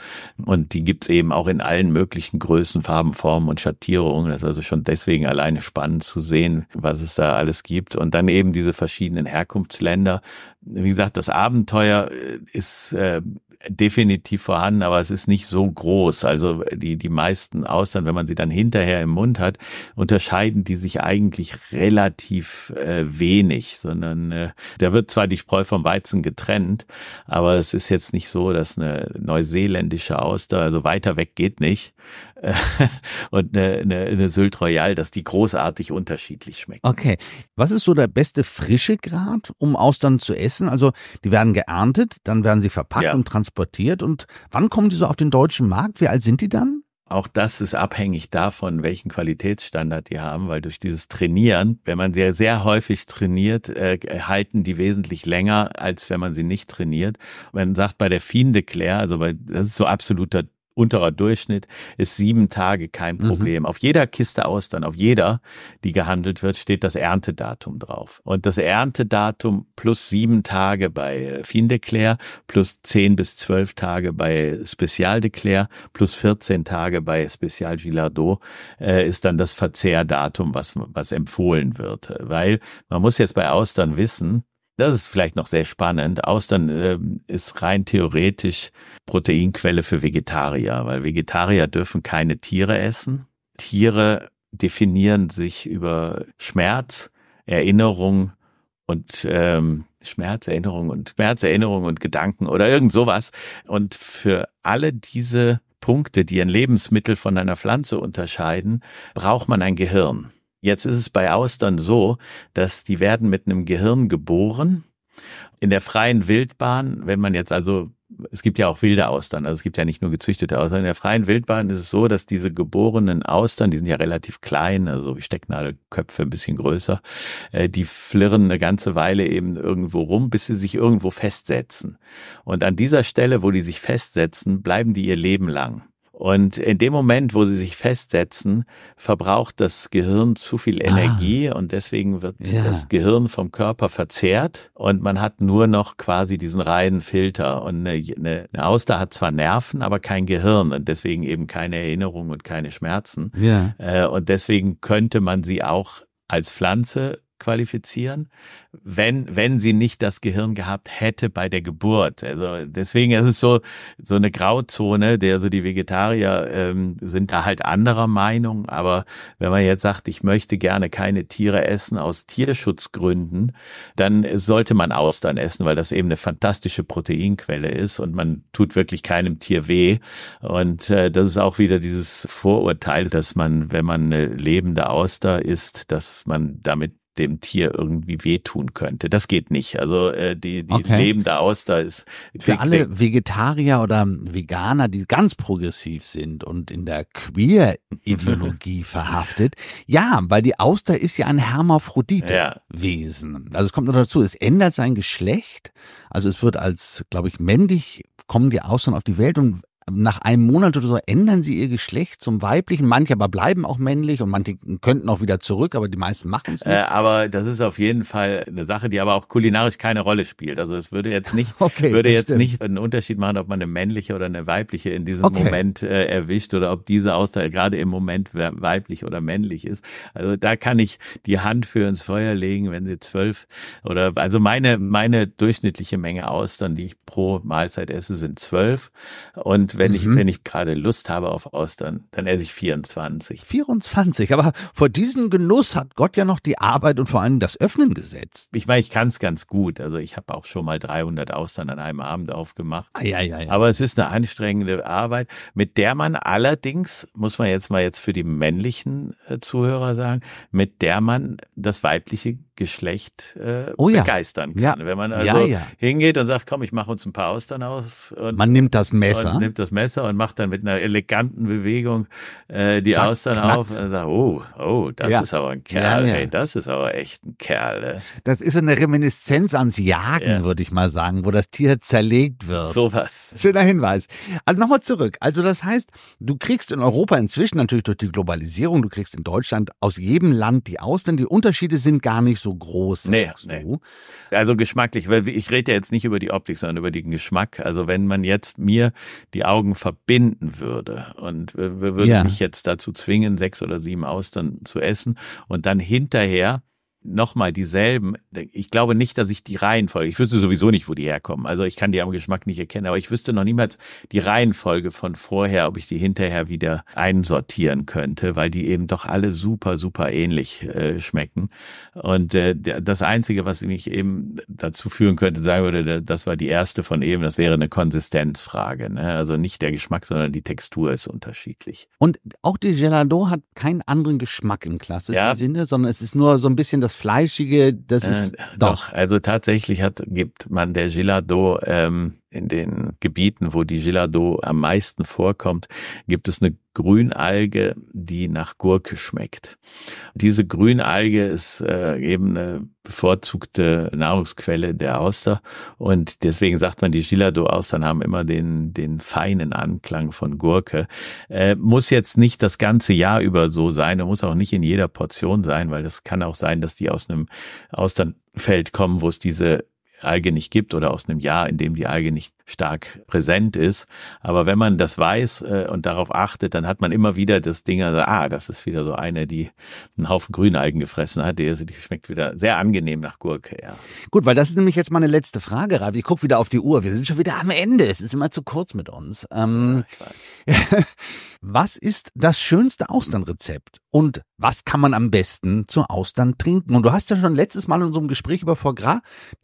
Und die gibt es eben auch in allen möglichen Größen, Farben, Formen und Schattierungen. Das ist also schon deswegen alleine spannend zu sehen, was es da alles gibt. Und dann eben diese verschiedenen Herkunftsländer. Wie gesagt, das Abenteuer äh, ist äh, definitiv vorhanden, aber es ist nicht so groß. Also die, die meisten Austern, wenn man sie dann hinterher im Mund hat, unterscheiden die sich eigentlich relativ äh, wenig, sondern äh, da wird zwar die Spreu vom Weizen getrennt, aber es ist jetzt nicht so, dass eine neuseeländische Auster, also weiter weg geht nicht, und eine, eine, eine Sylt Royal, dass die großartig unterschiedlich schmecken. Okay. Was ist so der beste frische Grad, um Austern zu essen? Also, die werden geerntet, dann werden sie verpackt ja. und transportiert. Und wann kommen die so auf den deutschen Markt? Wie alt sind die dann? Auch das ist abhängig davon, welchen Qualitätsstandard die haben, weil durch dieses Trainieren, wenn man sehr, sehr häufig trainiert, äh, halten die wesentlich länger, als wenn man sie nicht trainiert. Man sagt bei der Fiende Claire, also bei, das ist so absoluter unterer Durchschnitt, ist sieben Tage kein mhm. Problem. Mhm. Auf jeder Kiste Austern, auf jeder, die gehandelt wird, steht das Erntedatum drauf. Und das Erntedatum plus sieben Tage bei äh, Findeclair, plus zehn bis zwölf Tage bei Special Declair, plus 14 Tage bei Special Gilardo äh, ist dann das Verzehrdatum, was, was empfohlen wird. Äh, weil man muss jetzt bei Austern wissen, das ist vielleicht noch sehr spannend. Austern äh, ist rein theoretisch Proteinquelle für Vegetarier, weil Vegetarier dürfen keine Tiere essen. Tiere definieren sich über Schmerz, Erinnerung und ähm, Schmerz, Erinnerung und Schmerz, Erinnerung und Gedanken oder irgend sowas. Und für alle diese Punkte, die ein Lebensmittel von einer Pflanze unterscheiden, braucht man ein Gehirn. Jetzt ist es bei Austern so, dass die werden mit einem Gehirn geboren. In der freien Wildbahn, wenn man jetzt also, es gibt ja auch wilde Austern, also es gibt ja nicht nur gezüchtete Austern. In der freien Wildbahn ist es so, dass diese geborenen Austern, die sind ja relativ klein, also wie Stecknadelköpfe, ein bisschen größer, äh, die flirren eine ganze Weile eben irgendwo rum, bis sie sich irgendwo festsetzen. Und an dieser Stelle, wo die sich festsetzen, bleiben die ihr Leben lang. Und in dem Moment, wo sie sich festsetzen, verbraucht das Gehirn zu viel ah. Energie ah. und deswegen wird ja. das Gehirn vom Körper verzehrt und man hat nur noch quasi diesen reinen Filter. Und eine, eine Auster hat zwar Nerven, aber kein Gehirn und deswegen eben keine Erinnerung und keine Schmerzen. Ja. Äh, und deswegen könnte man sie auch als Pflanze qualifizieren, wenn, wenn sie nicht das Gehirn gehabt hätte bei der Geburt. Also deswegen ist es so, so eine Grauzone, der so die Vegetarier ähm, sind da halt anderer Meinung. Aber wenn man jetzt sagt, ich möchte gerne keine Tiere essen aus Tierschutzgründen, dann sollte man Austern essen, weil das eben eine fantastische Proteinquelle ist und man tut wirklich keinem Tier weh. Und äh, das ist auch wieder dieses Vorurteil, dass man, wenn man eine lebende Auster isst, dass man damit dem Tier irgendwie wehtun könnte. Das geht nicht. Also äh, die, die okay. leben da aus, da ist für alle Vegetarier oder Veganer, die ganz progressiv sind und in der Queer-Ideologie verhaftet. Ja, weil die Auster ist ja ein Hermaphrodite-Wesen. Ja. Also es kommt noch dazu, es ändert sein Geschlecht. Also es wird als, glaube ich, männlich kommen die Austern auf die Welt und nach einem Monat oder so ändern sie ihr Geschlecht zum weiblichen. Manche aber bleiben auch männlich und manche könnten auch wieder zurück, aber die meisten machen es nicht. Äh, aber das ist auf jeden Fall eine Sache, die aber auch kulinarisch keine Rolle spielt. Also es würde jetzt nicht, okay, würde jetzt nicht einen Unterschied machen, ob man eine männliche oder eine weibliche in diesem okay. Moment äh, erwischt oder ob diese Aussage gerade im Moment weiblich oder männlich ist. Also da kann ich die Hand für ins Feuer legen, wenn sie zwölf oder also meine, meine durchschnittliche Menge Austern, die ich pro Mahlzeit esse, sind zwölf. Und wenn mhm. ich, wenn ich gerade Lust habe auf Austern, dann esse ich 24. 24, aber vor diesem Genuss hat Gott ja noch die Arbeit und vor allem das Öffnen gesetzt. Ich meine, ich kann es ganz gut. Also ich habe auch schon mal 300 Austern an einem Abend aufgemacht. Ah, ja, ja, ja. Aber es ist eine anstrengende Arbeit, mit der man allerdings, muss man jetzt mal jetzt für die männlichen äh, Zuhörer sagen, mit der man das weibliche Geschlecht äh, oh, begeistern ja. kann. Ja. Wenn man also ja, hingeht und sagt, komm, ich mache uns ein paar Austern auf. Und, man nimmt das Messer. nimmt das Messer und macht dann mit einer eleganten Bewegung äh, die Zack, Austern knack. auf. Und sagt, oh, oh, das ist aber ein Kerl. Ey, das ist aber echt ein Kerl. Ey. Das ist eine Reminiszenz ans Jagen, würde ich mal sagen, wo das Tier zerlegt wird. Sowas. Schöner Hinweis. Also nochmal zurück. Also das heißt, du kriegst in Europa inzwischen natürlich durch die Globalisierung, du kriegst in Deutschland aus jedem Land die Austern. Die Unterschiede sind gar nicht so groß, nee, sagst nee. du. Also geschmacklich, weil ich rede ja jetzt nicht über die Optik, sondern über den Geschmack. Also wenn man jetzt mir die Augen verbinden würde und würde ja. mich jetzt dazu zwingen, sechs oder sieben Austern zu essen und dann hinterher nochmal dieselben. Ich glaube nicht, dass ich die Reihenfolge, ich wüsste sowieso nicht, wo die herkommen. Also ich kann die am Geschmack nicht erkennen, aber ich wüsste noch niemals die Reihenfolge von vorher, ob ich die hinterher wieder einsortieren könnte, weil die eben doch alle super, super ähnlich äh, schmecken. Und äh, das Einzige, was mich eben dazu führen könnte, sagen würde, das war die erste von eben, das wäre eine Konsistenzfrage. Ne? Also nicht der Geschmack, sondern die Textur ist unterschiedlich. Und auch die Gelado hat keinen anderen Geschmack im klassischen ja. Sinne, sondern es ist nur so ein bisschen das das Fleischige, das äh, ist äh, doch. doch. Also tatsächlich hat, gibt man der Gillardeau ähm, in den Gebieten, wo die Gillardot am meisten vorkommt, gibt es eine Grünalge, die nach Gurke schmeckt. Diese Grünalge ist äh, eben eine bevorzugte Nahrungsquelle der Auster und deswegen sagt man, die gillardot austern haben immer den, den feinen Anklang von Gurke. Äh, muss jetzt nicht das ganze Jahr über so sein und muss auch nicht in jeder Portion sein, weil das kann auch sein, dass die aus einem Austernfeld kommen, wo es diese Alge nicht gibt oder aus einem Jahr, in dem die Alge nicht stark präsent ist. Aber wenn man das weiß äh, und darauf achtet, dann hat man immer wieder das Ding, also, ah, das ist wieder so eine, die einen Haufen Grüneigen gefressen hat. Die, schmeckt wieder sehr angenehm nach Gurke, ja. Gut, weil das ist nämlich jetzt meine letzte Frage, Ralf. Ich gucke wieder auf die Uhr. Wir sind schon wieder am Ende. Es ist immer zu kurz mit uns. Ähm, ja, ich weiß. was ist das schönste Austernrezept? Und was kann man am besten zu Austern trinken? Und du hast ja schon letztes Mal in unserem Gespräch über Foie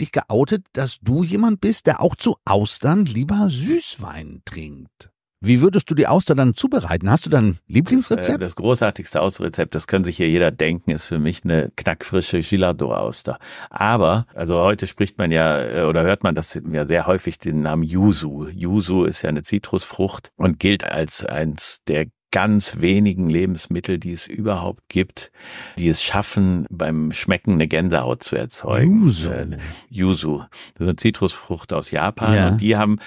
dich geoutet, dass du jemand bist, der auch zu Austern Austern lieber Süßwein trinkt. Wie würdest du die Auster dann zubereiten? Hast du dann Lieblingsrezept? Das, äh, das großartigste Austerrezept, das kann sich hier jeder denken, ist für mich eine knackfrische Gilardo-Auster. Aber, also heute spricht man ja äh, oder hört man das ja sehr häufig den Namen Yuzu. Yuzu ist ja eine Zitrusfrucht und gilt als eins der ganz wenigen Lebensmittel, die es überhaupt gibt, die es schaffen, beim Schmecken eine Gänsehaut zu erzeugen. Yuzu. Äh, Yuzu. Das ist eine Zitrusfrucht aus Japan ja. und die haben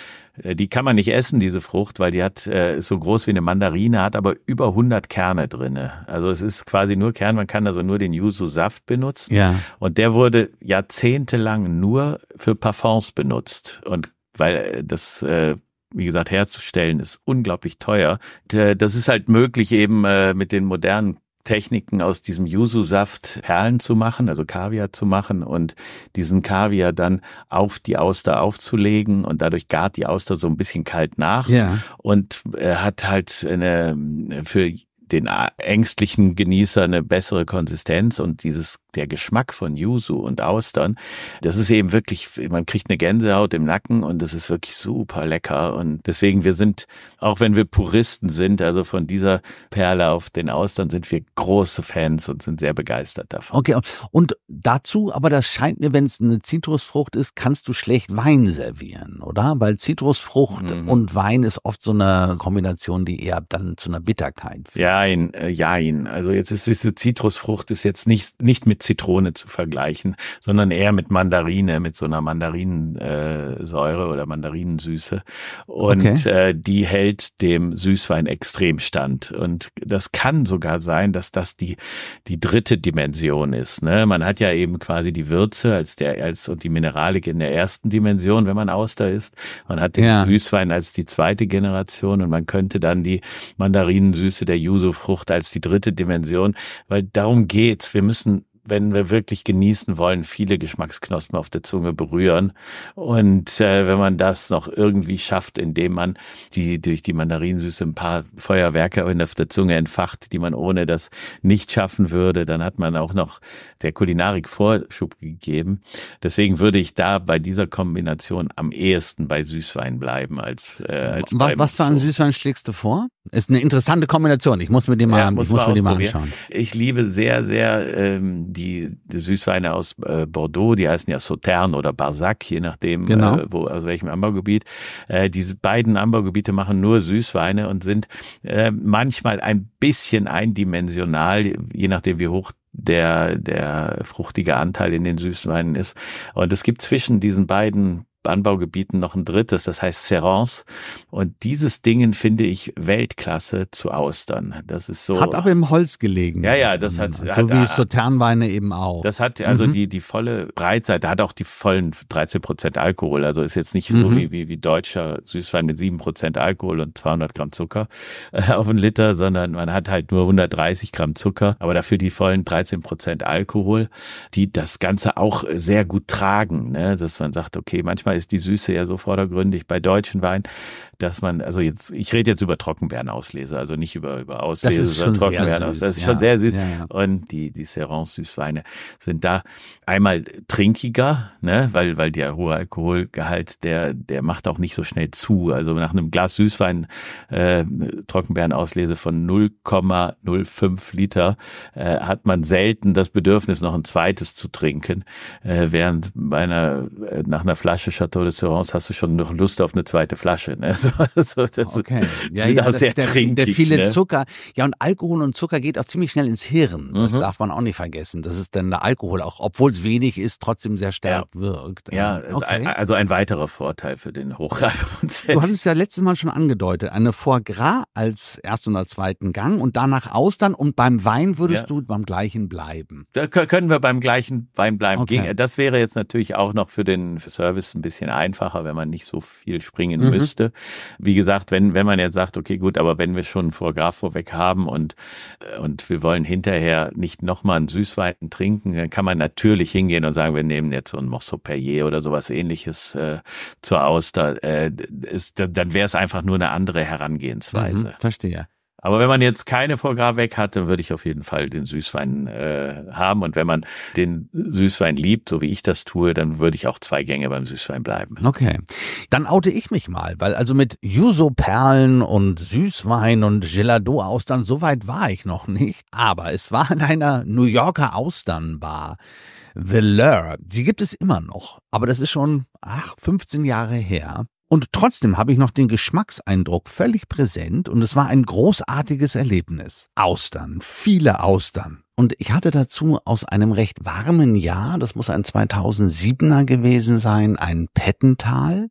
äh, die kann man nicht essen, diese Frucht, weil die hat äh, ist so groß wie eine Mandarine, hat aber über 100 Kerne drinne. Also es ist quasi nur Kern, man kann also nur den Yuzu-Saft benutzen. Ja. Und der wurde jahrzehntelang nur für Parfums benutzt und weil das äh, wie gesagt, herzustellen ist unglaublich teuer. Das ist halt möglich eben äh, mit den modernen Techniken aus diesem Yuzu-Saft Perlen zu machen, also Kaviar zu machen und diesen Kaviar dann auf die Auster aufzulegen und dadurch gart die Auster so ein bisschen kalt nach ja. und äh, hat halt eine, für den äh, ängstlichen Genießer eine bessere Konsistenz und dieses der Geschmack von Yuzu und Austern, das ist eben wirklich, man kriegt eine Gänsehaut im Nacken und das ist wirklich super lecker. Und deswegen, wir sind, auch wenn wir Puristen sind, also von dieser Perle auf den Austern sind wir große Fans und sind sehr begeistert davon. Okay, und dazu, aber das scheint mir, wenn es eine Zitrusfrucht ist, kannst du schlecht Wein servieren, oder? Weil Zitrusfrucht mhm. und Wein ist oft so eine Kombination, die eher dann zu einer Bitterkeit führt. Jein, äh, jein. Also jetzt ist diese Zitrusfrucht ist jetzt nicht, nicht mit Zitrone zu vergleichen, sondern eher mit Mandarine, mit so einer Mandarinensäure äh, oder Mandarinensüße. Und okay. äh, die hält dem Süßwein extrem stand. Und das kann sogar sein, dass das die, die dritte Dimension ist. Ne? Man hat ja eben quasi die Würze als der, als und die Mineralik in der ersten Dimension, wenn man Auster ist. Man hat den ja. Süßwein als die zweite Generation und man könnte dann die Mandarinensüße der juso als die dritte Dimension, weil darum geht's. Wir müssen wenn wir wirklich genießen wollen, viele Geschmacksknospen auf der Zunge berühren. Und äh, wenn man das noch irgendwie schafft, indem man die durch die Mandarinsüße ein paar Feuerwerke auf der Zunge entfacht, die man ohne das nicht schaffen würde, dann hat man auch noch der Kulinarik Vorschub gegeben. Deswegen würde ich da bei dieser Kombination am ehesten bei Süßwein bleiben als, äh, als was, was für einen Süßwein schlägst du vor? Ist eine interessante Kombination. Ich muss mir die mal, ja, muss ich muss mir die mal anschauen. Ich liebe sehr, sehr ähm, die, die Süßweine aus äh, Bordeaux. Die heißen ja Sauterne oder Barsac, je nachdem, äh, genau. äh, wo, aus welchem Anbaugebiet. Äh, diese beiden Anbaugebiete machen nur Süßweine und sind äh, manchmal ein bisschen eindimensional, je nachdem, wie hoch der, der fruchtige Anteil in den Süßweinen ist. Und es gibt zwischen diesen beiden Anbaugebieten noch ein drittes, das heißt Serrance. Und dieses Dingen finde ich Weltklasse zu Austern. Das ist so. Hat aber im Holz gelegen. Ja, ja, das hat. Mhm. So hat, wie Soternweine eben auch. Das hat also mhm. die, die volle Breitseite, hat auch die vollen 13 Prozent Alkohol. Also ist jetzt nicht mhm. so wie, wie, wie deutscher Süßwein mit 7 Prozent Alkohol und 200 Gramm Zucker äh, auf einen Liter, sondern man hat halt nur 130 Gramm Zucker, aber dafür die vollen 13 Prozent Alkohol, die das Ganze auch sehr gut tragen, ne? dass man sagt, okay, manchmal manchmal ist die Süße ja so vordergründig bei deutschen Weinen, dass man, also jetzt, ich rede jetzt über Trockenbeerenauslese, also nicht über, über Auslese, sondern Trockenbeerenauslese. Das ist schon sehr süß. Ja, ja. Und die, die Serrans-Süßweine sind da einmal trinkiger, ne, weil, weil der hohe Alkoholgehalt, der, der macht auch nicht so schnell zu. Also nach einem Glas Süßwein, äh, Trockenbeerenauslese von 0,05 Liter, äh, hat man selten das Bedürfnis, noch ein zweites zu trinken, äh, während bei einer, äh, nach einer Flasche Chateau de Serrance hast du schon noch Lust auf eine zweite Flasche. Ne? So, so, das okay. Ja, ja, das, sehr der, trinkig, der viele ne? Zucker. Ja, und Alkohol und Zucker geht auch ziemlich schnell ins Hirn. Das mhm. darf man auch nicht vergessen. Das ist dann der Alkohol, auch obwohl es wenig ist, trotzdem sehr stark ja. wirkt. Ja, ähm, also okay. also ein weiterer Vorteil für den Hochreifprozess. Du hast es ja letztes Mal schon angedeutet. Eine Foie Gras als ersten oder zweiten Gang und danach Austern und beim Wein würdest ja. du beim gleichen bleiben. Da können wir beim gleichen Wein bleiben. Okay. Das wäre jetzt natürlich auch noch für den Service ein bisschen bisschen einfacher, wenn man nicht so viel springen mhm. müsste. Wie gesagt, wenn, wenn man jetzt sagt, okay, gut, aber wenn wir schon einen Vorgraf vorweg haben und, äh, und wir wollen hinterher nicht nochmal einen Süßweiten trinken, dann kann man natürlich hingehen und sagen, wir nehmen jetzt so ein Morceau Perrier oder sowas ähnliches äh, zur Auster. Äh, ist, dann wäre es einfach nur eine andere Herangehensweise. Mhm, verstehe. Aber wenn man jetzt keine Vorgras weg hat, dann würde ich auf jeden Fall den Süßwein äh, haben. Und wenn man den Süßwein liebt, so wie ich das tue, dann würde ich auch zwei Gänge beim Süßwein bleiben. Okay. Dann oute ich mich mal, weil also mit Juso-Perlen und Süßwein und Gelado-Austern, so weit war ich noch nicht. Aber es war in einer New Yorker Austernbar. The Lure. Die gibt es immer noch. Aber das ist schon ach, 15 Jahre her. Und trotzdem habe ich noch den Geschmackseindruck völlig präsent und es war ein großartiges Erlebnis. Austern, viele Austern, und ich hatte dazu aus einem recht warmen Jahr, das muss ein 2007er gewesen sein, ein Pettental.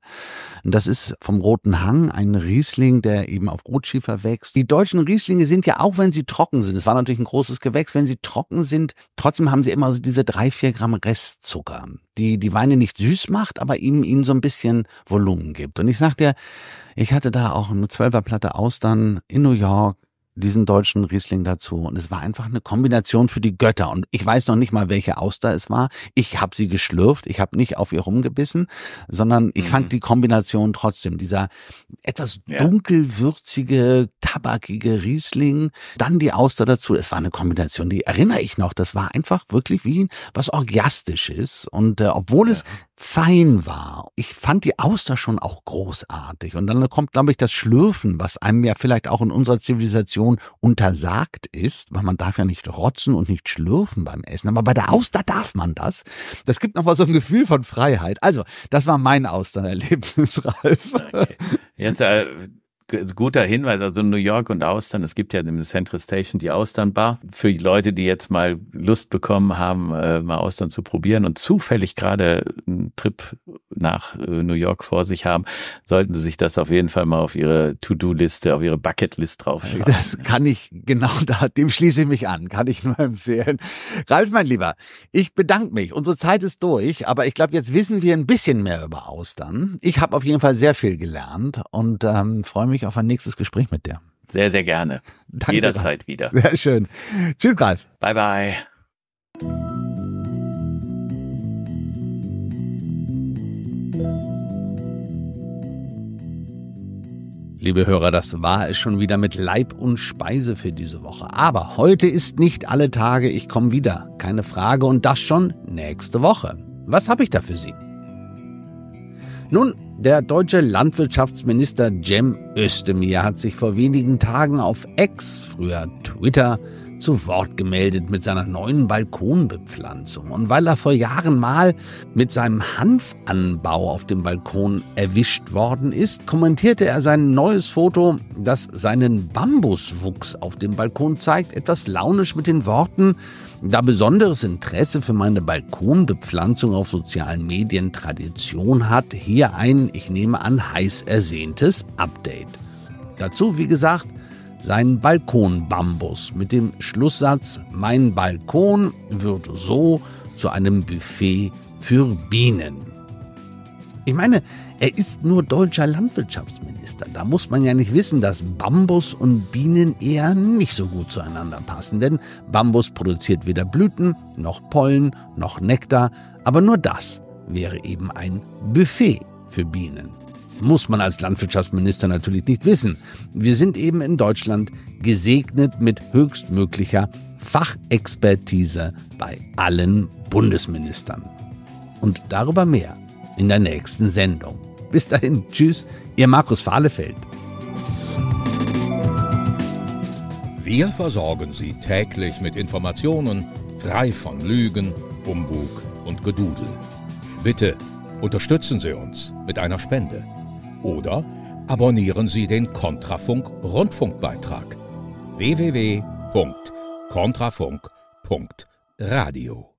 Das ist vom Roten Hang, ein Riesling, der eben auf Rotschiefer wächst. Die deutschen Rieslinge sind ja, auch wenn sie trocken sind, es war natürlich ein großes Gewächs, wenn sie trocken sind, trotzdem haben sie immer so diese drei, vier Gramm Restzucker, die die Weine nicht süß macht, aber ihm ihnen so ein bisschen Volumen gibt. Und ich sagte, ich hatte da auch eine Zwölferplatte Austern in New York, diesen deutschen Riesling dazu. Und es war einfach eine Kombination für die Götter. Und ich weiß noch nicht mal, welche Auster es war. Ich habe sie geschlürft. Ich habe nicht auf ihr rumgebissen, sondern ich mhm. fand die Kombination trotzdem. Dieser etwas ja. dunkelwürzige, tabakige Riesling, dann die Auster dazu. Es war eine Kombination, die erinnere ich noch. Das war einfach wirklich wie was Orgiastisches. Und äh, obwohl ja. es fein war. Ich fand die Auster schon auch großartig. Und dann kommt, glaube ich, das Schlürfen, was einem ja vielleicht auch in unserer Zivilisation untersagt ist, weil man darf ja nicht rotzen und nicht schlürfen beim Essen. Aber bei der Auster darf man das. Das gibt nochmal so ein Gefühl von Freiheit. Also, das war mein Austernerlebnis, Ralf. Okay. Jetzt, äh, guter Hinweis. Also New York und Austern. Es gibt ja im Central Station die Austernbar. Für die Leute, die jetzt mal Lust bekommen haben, äh, mal Austern zu probieren und zufällig gerade einen Trip nach äh, New York vor sich haben, sollten sie sich das auf jeden Fall mal auf ihre To-Do-Liste, auf ihre Bucket-List draufschreiben. Das kann ich genau da, dem schließe ich mich an. Kann ich nur empfehlen. Ralf, mein Lieber, ich bedanke mich. Unsere Zeit ist durch, aber ich glaube, jetzt wissen wir ein bisschen mehr über Austern. Ich habe auf jeden Fall sehr viel gelernt und ähm, freue mich, mich auf ein nächstes Gespräch mit dir. Sehr, sehr gerne. Danke Jederzeit Ralf. wieder. Sehr schön. Tschüss, Ralf. Bye, bye. Liebe Hörer, das war es schon wieder mit Leib und Speise für diese Woche. Aber heute ist nicht alle Tage, ich komme wieder. Keine Frage und das schon nächste Woche. Was habe ich da für Sie? Nun, der deutsche Landwirtschaftsminister Cem Özdemir hat sich vor wenigen Tagen auf Ex, früher Twitter, zu Wort gemeldet mit seiner neuen Balkonbepflanzung. Und weil er vor Jahren mal mit seinem Hanfanbau auf dem Balkon erwischt worden ist, kommentierte er sein neues Foto, das seinen Bambuswuchs auf dem Balkon zeigt, etwas launisch mit den Worten, da besonderes Interesse für meine Balkonbepflanzung auf sozialen Medien Tradition hat, hier ein, ich nehme an, heiß ersehntes Update. Dazu, wie gesagt, seinen Balkonbambus mit dem Schlusssatz Mein Balkon wird so zu einem Buffet für Bienen. Ich meine, er ist nur deutscher Landwirtschaftsminister. Da muss man ja nicht wissen, dass Bambus und Bienen eher nicht so gut zueinander passen. Denn Bambus produziert weder Blüten, noch Pollen, noch Nektar. Aber nur das wäre eben ein Buffet für Bienen muss man als Landwirtschaftsminister natürlich nicht wissen. Wir sind eben in Deutschland gesegnet mit höchstmöglicher Fachexpertise bei allen Bundesministern. Und darüber mehr in der nächsten Sendung. Bis dahin, tschüss, ihr Markus Fahlefeld. Wir versorgen Sie täglich mit Informationen, frei von Lügen, Humbug und Gedudel. Bitte unterstützen Sie uns mit einer Spende oder abonnieren Sie den Kontrafunk Rundfunkbeitrag www.kontrafunk.radio.